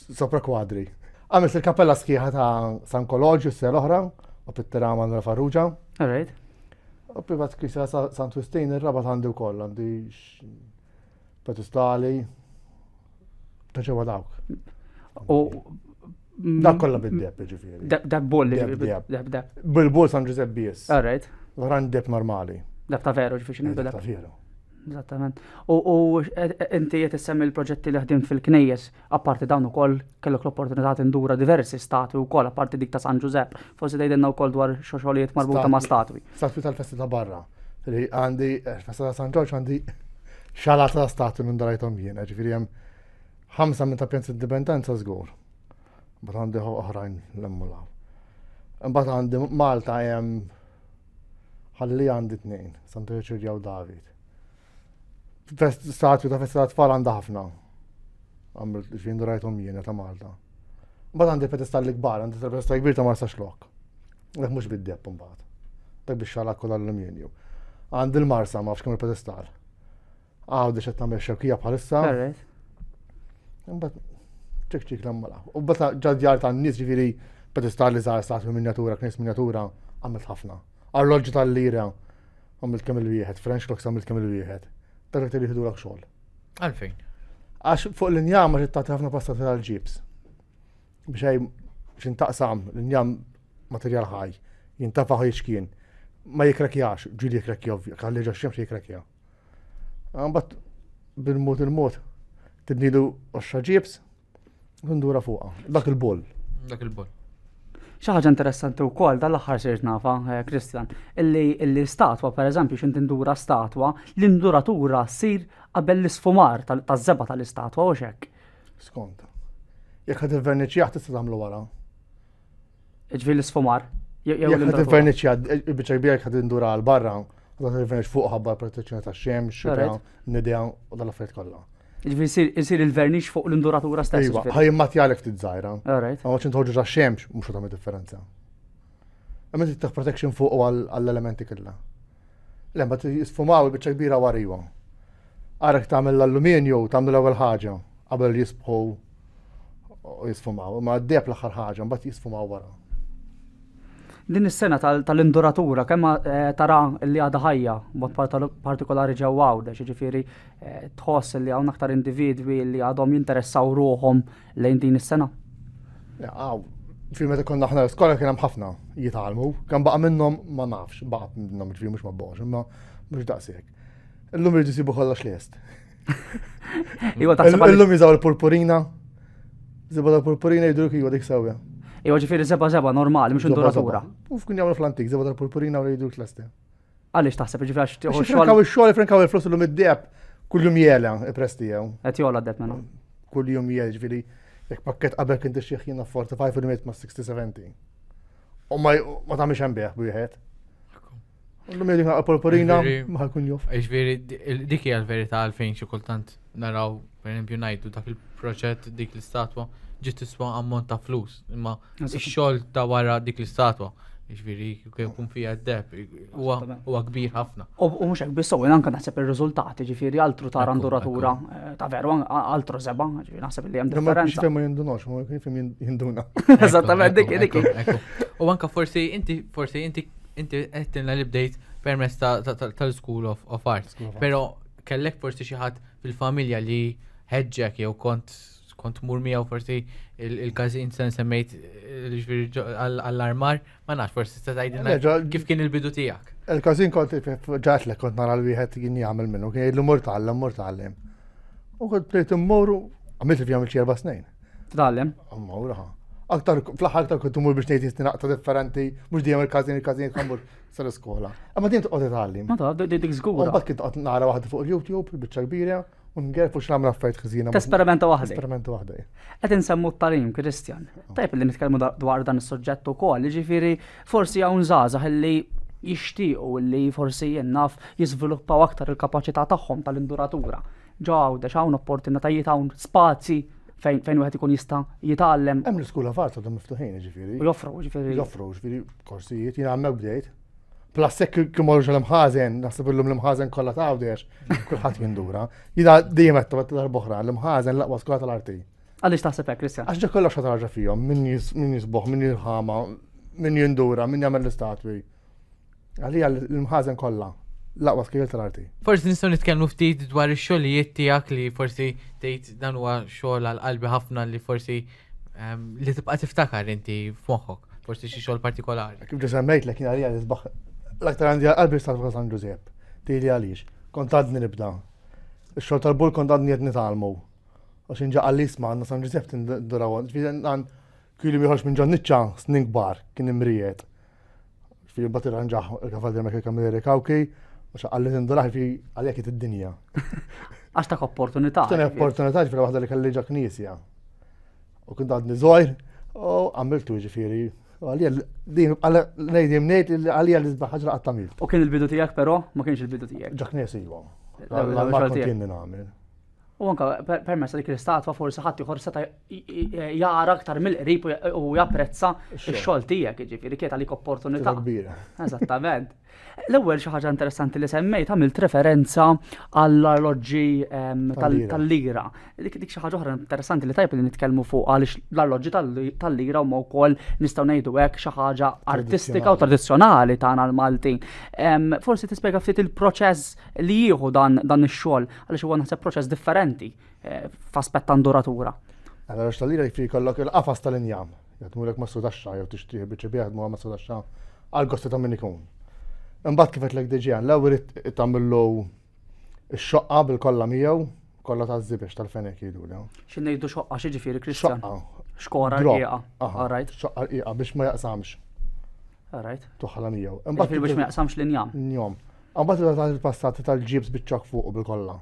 Speaker 3: sopra kwadri. Għamil il-kappella sħiħa ta' San Kologju s l-oħra, u għaman għandra farruġa. Alright. U kisja knisja San Twistin ir-raba għandi u koll, għandi petustali ta' ġewa dawk. U Mm. Dak kolla bid-deb, ġifiri. Dak bol bid-deb. Bil-bol San Giuseppe bis. Alright. L-ran deb normali. Dak ta' veru, ġifiri, xinu eh, dak. Ta' veru.
Speaker 4: Eżattament. U e, e, inti jett issemmi l-proġetti li ħdim fil-knejjes, apparti dawn ukoll kellok l-opportunità tindura diversi statwi ukoll, apparti dik ta' San Giuseppe, forsi dejdenna wkoll dwar xoxolijiet marbuta ma'
Speaker 3: statwi. Statwi tal-festi ta' barra. Għandi, eh, festa ta' San Giorgio għandi xalata ta' statwi minn darajtom jien, ġifiri jem ħamsa minn ta' pjanz indipendenza zgur bat għandi oħrajn l-emmulaw. Bat għandi Malta jem għalli għandi t-nejn, Santo Riċirja u David. Statju ta' festa tfal għandi ħafna. Għamil xin durajtom jiena ta' Malta. Bat għandi pedestal li kbar, għandi pedestal kbir ta' Marsa Xlok. Lek mux bid-depp mbaħt. Dak biex xalak kol għall luminju Għandi l-Marsa ma' fxkem il-pedestal. Għawdi xet ta' meċċa kija bħalissa. Mbatt ċik ċik l-ammala. U bata ġadjar ta' n-nis ġifiri pedestal li zaħar staħt minnatura, knis minnatura, għamilt ħafna. Arloġġi tal-lira, għamil kamil wieħed French clocks għamil kemm il-wieħed. t li jihdu l xogħol. Għalfejn. Għax fuq l-injam ma ġittat ħafna pastati tal-ġibs. Biex xintaqsam l-injam materjal ħaj, ħaj xkien. ma jikrakjax, ġili jikrakja, għalli ġaxxem xie jikrakja. Għambat bil-mot il-mot, tibnidu 10 ġibs, Kundura fuqa, dak il-bol.
Speaker 1: Dak il-bol.
Speaker 4: ħaġa interessanti wkoll dal-aħħar sirt nafa, Kristjan, eh, illi statwa, pereżempju eżempju, ndura statwa, l-induratura ssir qabel l-isfumar taż-żeba tal-istatwa u xek. Skont,
Speaker 3: Jekk ħad il-verniċjaħ tista' tagħmlu wara. Iġvi l-isfumar. Jek għad il-verniċjaħ, biċċa kbira jekk indura għal barra, għad il-verniċ fuq għabba protezzjoni tax-xemx, nidea u dal-affarijiet kollha. Jisir il-vernix fuq l-induratura stessa. Iva, ħaj immat jgħalek t-dżajra. Alright. Għaw ċin tħorġu xemx, mux għatam differenza. Għamil t-taħ protection fuq għall-elementi killa. Lemma t jisfumaw il-bicċa kbira warriwa. Iva. Għarek tamil l-alluminju, tamil l-ewel ħagġa, għabel jisbħu jisfumaw. Ma d-deb l-axar ħagġa, mbatt jisfumaw wara
Speaker 4: din is-sena tal-induratura kemm eh, tara li għadha ħajja mod partikolari ġew għawda, ġifieri eh, tħoss li hawn aktar individwi li għadhom jinteressaw ruhom lejn din
Speaker 3: is-sena? fil meta konna ħna l-skola kien hemm ħafna jitgħalmu, kemm baqa' minnhom ma nafx, baqa' minnhom ġifieri mhux ma bogħox, imma mhux daqshekk. Illum irġu sibu kollox lest. Illum jiżaw il-purpurina, zibu l-purpurina jidruk kif dik sewja. Iwa ġifiri seba seba normali, mux induratura. Uf kun jgħamlu fl-antik, zeba tal-purpurina u rridu klaste. Għalix taħseb ġifiri għax tiħu xol. Frenkaw il-xol, frenkaw il-flus l-lum id-deb, kull-jum jela, presti jgħu. Għet jola d-deb minna. Kull-jum jela ġifiri, jek pakket qabel kinti xieħ jena 45 u ma 60-70. U ma tamix għambieħ bu jħed. L-lum jgħu purpurina, ma ħakun jof.
Speaker 1: Ġifiri, dikja l-verita għalfejn xikultant naraw Per esempio, najdu dak il-proġett dik l-istatwa ġiet tiswa ammont ta' flus, imma x-xogħol ta' wara dik l-istatwa. Ġviri, jiġifieri kien kun fija d-deb, huwa kbir ħafna.
Speaker 4: U mhux hekk biss sowin anke naħseb ir-riżultati, ġifieri altru ta' randuratura eh, ta' veru altru seba, ġifieri naħseb li hemm differenza. Kif
Speaker 3: ma jindunax, ma kif jinduna. Eżattament dik dik.
Speaker 1: U anke forsi inti forsi inti inti qed li bdejt permess tal-School of Arts. Però kellek forsi xi ħadd fil-familja li ħeġġek jew kont kont mur miegħu forsi il-każin se semmejt għall-armar, eh, ma nafx forsi se eh, kif kien il-bidu tiegħek.
Speaker 3: Il-każin kont ġat kont nara l-wieħed kien jagħmel minnu, kien jgħidlu mur tgħallem, mur tgħallem. U kont plejt immur għamilt li fjamil xi erba' snin. Tgħallem? Amma uraħa. Aktar, fl aktar kont mur biex ngħid jistinaqta differenti, mhux dejjem il-każin il-każin kont mur sal-iskola. Amma din tqgħod tgħallim. Ma tgħod dik żgur. U mbagħad kien tqgħod nara waħda fuq il-YouTube, biċċa kbira, Ungerfu xnamlu affarijiet ħżina. Tesperimenta waħda. Tesperimenta
Speaker 4: wahda. Għet nsemmu t tarim Kristjan. Ah. Tajp li nitkellmu dwar dan is-soġġett ukoll, jiġifieri forsi hawn żgħażagħ li jixtiequ li forsi jennaf jiżviluppaw aktar il-kapaċità tagħhom tal-induratura. Ġo għawda x'hawn opportunitajiet hawn spazi fejn fejn wieħed ikun jista'
Speaker 3: jitgħallem. Hemm l-iskula farta dom miftuħin ġifieri. Joffru ġifieri. Joffru ġifieri korsijiet jien għamek bdejt kim kimorġu l-imħazen, nasib l-lum l-imħazen kolla ta' għawdex, kullħat jindura. Jida dijem għettu għettu l-boħra, l-imħazen laqwa skola tal-arti. Għalix taħseb għek, Kristjan? Għaxġa kolla xatraġa fijom, min jisboħ, min jirħama, min jindura, min jgħamil l-istatwi. Għalija l-imħazen kolla, laqwa skola tal-arti.
Speaker 1: Forsi nistaw nitkellmu ftit dwar ix-xogħlijiet tiegħek li forsi tgħid dan huwa xogħol għall qalbi ħafna li forsi ehm, li tibqa' tiftakar inti f'moħħok, forsi xi xogħol partikolari.
Speaker 3: Kif ġa semmejt l-kien għalija l l-aktar għandi għalbi sta' San Giuseppe, tili għalix, kontadni nibda. Ix-xol tal bull kontadni jett talmu. U xinġa għall għanna San Giuseppe tinduraw, ġviden għan kili miħoċ minn nicċa snin kbar, kien imrijiet. Fi batir għanġaħ għafaldi għamek kameleri kawki, għax għalli tinduraħ fi għaljek id-dinja.
Speaker 4: Għax ta' opportunità. Ta' opportunità
Speaker 3: ġifri għahda li kalliġa knisja. U kien zoħir, u għamiltu ġifiri għalija din għalija mnejt għalija li zbaħ ħagġa għattamil.
Speaker 4: U kien il-bidu tijak pero, ma kienx il-bidu tijak. Ġaknes iwa. U anka permess li kristatwa forsi ħadd ieħor seta' jara aktar mill-qrib u japprezza x-xogħol tiegħek jiġifieri kienet għalik opportunità. Eżattament. L-ewwel xi ħaġa interessanti li semmejt għamilt referenza għall-arloġġi ehm, tal-lira. Dik dik xi ħaġa oħra interessanti li tajb li nitkellmu fuq għaliex l-arloġġi tal-lira huma wkoll nistgħu ngħidu hekk xi ħaġa artistika u tradizzjonali tagħna l malti ehm, Forsi tispjega ftit il-proċess li jieħu dan ix-xogħol għaliex huwa naħseb proċess differenti
Speaker 3: eh, f'aspett ta' duratura. Allora tal-lira jifri jkollok il-qafas tal-injam. Jgħatmulek ma' sudaxxa, jew tixtieħ biċċi bieħdmu ma' sudaxxa għal-gosti ta' min ikun. Imbagħad kif qed diġijan, l-ewwel tagħmillu x-xoqqa bil-kollha miegħu, kollha ta' żibex tal-fenek jgħidu lew. X'in ngħidu xoqqa x'jiġifieri Kristjan? Xoqqa. Xkora rqieqa. Alright. Xoqqa rqieqa biex ma jaqsamx. Alright. Tuħħala miegħu. Imbagħad biex ma jaqsamx l-injam. Njom. Imbagħad tibda tagħti l-passati tal-ġibs biċċok fuq bil-kollha.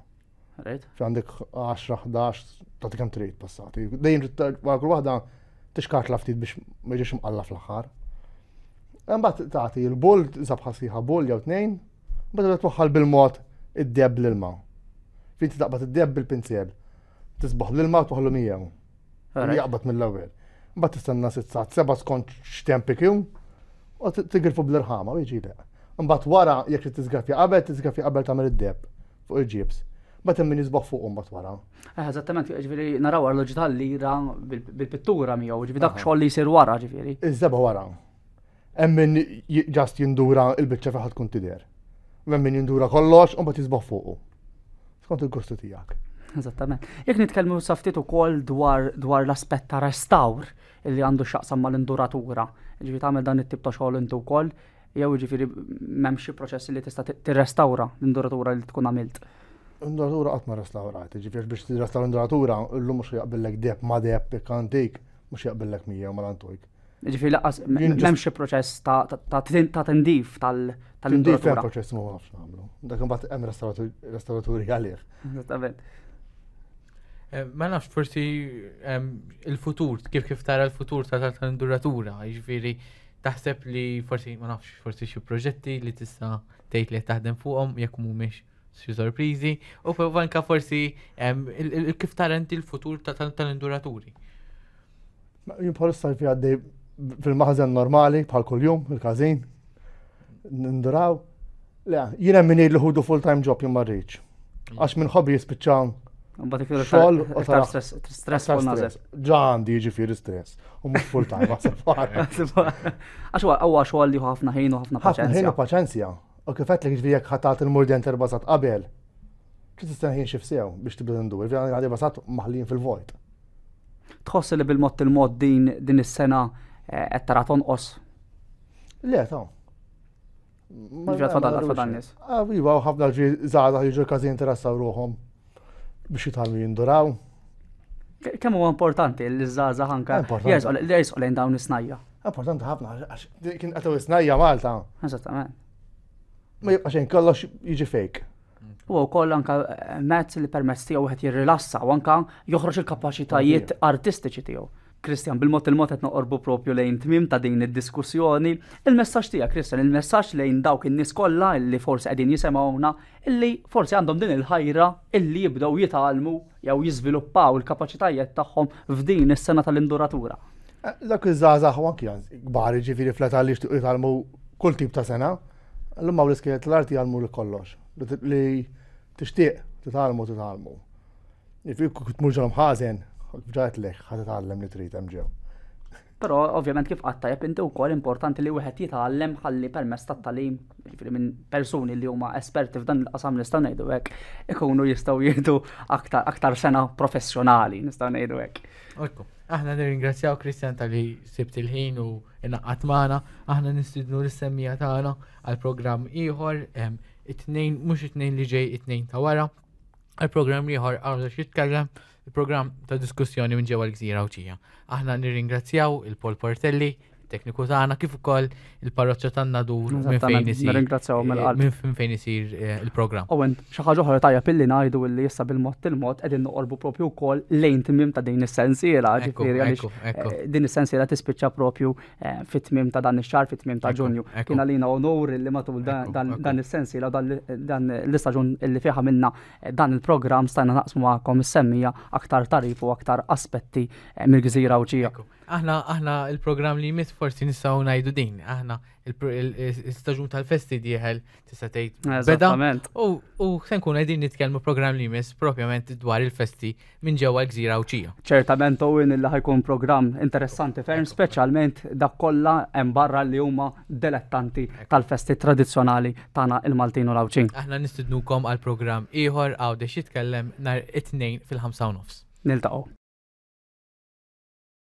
Speaker 3: Right. Fi għandek 10-11 ta' kemm trid passati. Dejn kull waħda tixkart laftit biex ma jġiex mqalla fl-aħħar. Mbagħad tagħti l-bull zabħa sħiħa bull jew tnejn, mbagħad twaħħal bil-mod id-deb l-ilma. Fin taqbad id-deb bil-pinzjel. Tisbaħ l-ilma u tuħlu miegħu. Jaqbad mill-ewwel. Mbagħad tistenna sitt sat seba' skont x'tempi kiew u tigrifu bl-irħama u jiġilek. Mbagħad wara jekk tiżgafja qabel, tiżgafja qabel tagħmel id-deb fuq il-ġibs ma temmin jizbaħ fuq un wara.
Speaker 4: Eh, eżattament, ġviri, naraw għal-loġital li ra bil-pittura
Speaker 3: miegħu, ġviri dak xoll li jsir wara, ġviri. Iżda wara emmin ġast jindura il-bicċa feħat kun tider. Emmin jindura kollox, un bat jizbaħ fuqu. Skont il-gustu tijak. Eżattament.
Speaker 4: Jek nitkellmu saftit ukoll dwar dwar l-aspett ta' restawr li għandu x'aqsam mal-induratura. Ġifieri tagħmel dan it-tip ta' xoħol intu wkoll, jew ġifieri m'hemm xi proċess li tista' tirrestawra l-induratura li tkun għamilt. Induratura
Speaker 3: qatt ma restawrat, ġifieri biex tirrestawra l-induratura llum mux jgħabillek deb ma deb pikantik, mhux jaqbillek mija u malantujk. Ġifiri laqqas, memx
Speaker 4: proċess ta' tendif tal-indif.
Speaker 1: Tendif
Speaker 3: proċess ma' għafx għamlu. Dak bat hemm restauraturi għalir.
Speaker 1: Eh, ma nafx forsi il-futur, kif kif tara il futur ta' tal-induratura, ġifiri taħseb li forsi ma nafx forsi xie proġetti li tista' tejt li taħdem jek mu miex xie sorprizi, u fanka forsi kif tara inti l-futur tal-induraturi.
Speaker 3: Jien bħalissa fi għaddej fil maħżen normali bħal kuljum, il-kazin, ninduraw. Le, jina minni li ħudu full-time job jimma marriċ. Għax minn hobby jispiċċan. Xol u ta' stress fuq nażel. Ġan di jiġifieri
Speaker 4: stress. U mux full-time, għasab. Għax għawa xol li ħafna ħin u ħafna paċenzja. ħafna ħin u
Speaker 3: paċenzja. U kifet li ġvijek jiġifieri ħatat il-murdent erbasat qabel. Kif tistan ħin xifsew biex tibda ndur. Jiġifieri Għadibasat maħlin fil-vojt.
Speaker 4: Tħossi li bil-mod il-mod din is-sena qed tara tonqos. Le, ta' Ġat fadal fadal nis.
Speaker 3: Iva, ħafna ġi zaħda ġi kazi interessaw ruħom biex jitħalmu jinduraw.
Speaker 4: Kemm huwa importanti l-żaza ħanka. Jersqol lejn dawn is-snajja.
Speaker 3: Importanti ħafna
Speaker 4: għax kien qed is-snajja Malta. Eżattament. Ma jibqa' xejn kollox jiġi fejk. U wkoll anke mezz li permess tiegħu wieħed jirrilassa u anke joħroġ il-kapaċitajiet artistiċi tiegħu. Kristjan, bil-mot il-mot qed noqorbu propju lejn tmim ta' din id-diskussjoni. Il-messaġġ tiegħek Kristjan, il-messaġġ lejn dawk in-nies kollha li forsi qegħdin jisimgħuna illi forsi għandhom din il-ħajra illi jibdaw jitgħalmu jew jiżviluppaw il-kapaċitajiet tagħhom f'din is-sena tal-induratura.
Speaker 3: Eh, dak iż-żgħażagħ anki kbar ġifiri fl li jixtiequ jitgħalmu kull tip ta' sena. L-imma l-iskiet l-arti għalmu li kollox. Li tixtieq titgħalmu titgħalmu. Jifik kut murġalom ħażen ġajt leħ, ħat tgħallem li trid hemm ġew.
Speaker 4: Però ovvjament kif qatta jeb inti wkoll importanti li wieħed jitgħallem ħalli permezz tat-talim jiġifieri minn persuni li huma esperti f'dan il-qasam nistgħu ngħidu hekk ikunu jistgħu jieħdu aktar aktar sena professjonali nistgħu ngħidu hekk.
Speaker 1: Ekku, aħna nirringrazzjaw Kristjan tal-li sibt il-ħin u innaqqat magħna, aħna nistidnu l-semmija tagħna għall programm ieħor it-tnejn mhux it-tnejn li ġej it-tnejn ta' wara. Għal-programm ieħor għawla jitkellem il-programm ta' diskussjoni minn ġewwa l-Gżira Awċija. Aħna nirringrazzjaw il-Pol Portelli, tekniku tagħna kif ukoll il-parroċċa tagħna dur minn fejn isir. Eh, minn fejn isir eh, il program
Speaker 4: Owen, xi ħaġa oħra tajja pilli ngħidu li issa bil mott il-mod qegħdin noqorbu propju koll lejn timmim ta' din is-sensiela, eh, din is-sensiela tispiċċa propju fit ta' dan ix-xahar, fit ta' Ġunju. Kien għalina onur li matul dan is-sensiela dan l-istaġun li fiħa minna dan il-programm stajna naqsmu għakom semmija aktar tarif u aktar aspetti mill-gżira u
Speaker 1: Aħna, aħna il programm li jmiss forsi nistaw ngħidu din, aħna il-staġun tal-festi diħel tista' tgħid beda. U se nkun qegħdin nitkellmu programm li jmiss propjament dwar il-festi minn ġewwa l-gżira u ċija.
Speaker 4: Ċertament Owen illi ħajkun program interessanti ferm, speċjalment dak kollha hemm barra li huma dilettanti tal-festi tradizzjonali tagħna il-Maltin u
Speaker 1: l-Awċin. Aħna nistidnukom għal programm ieħor għawdex jitkellem nhar it-tnejn fil-5 nofs.
Speaker 4: Niltaqgħu.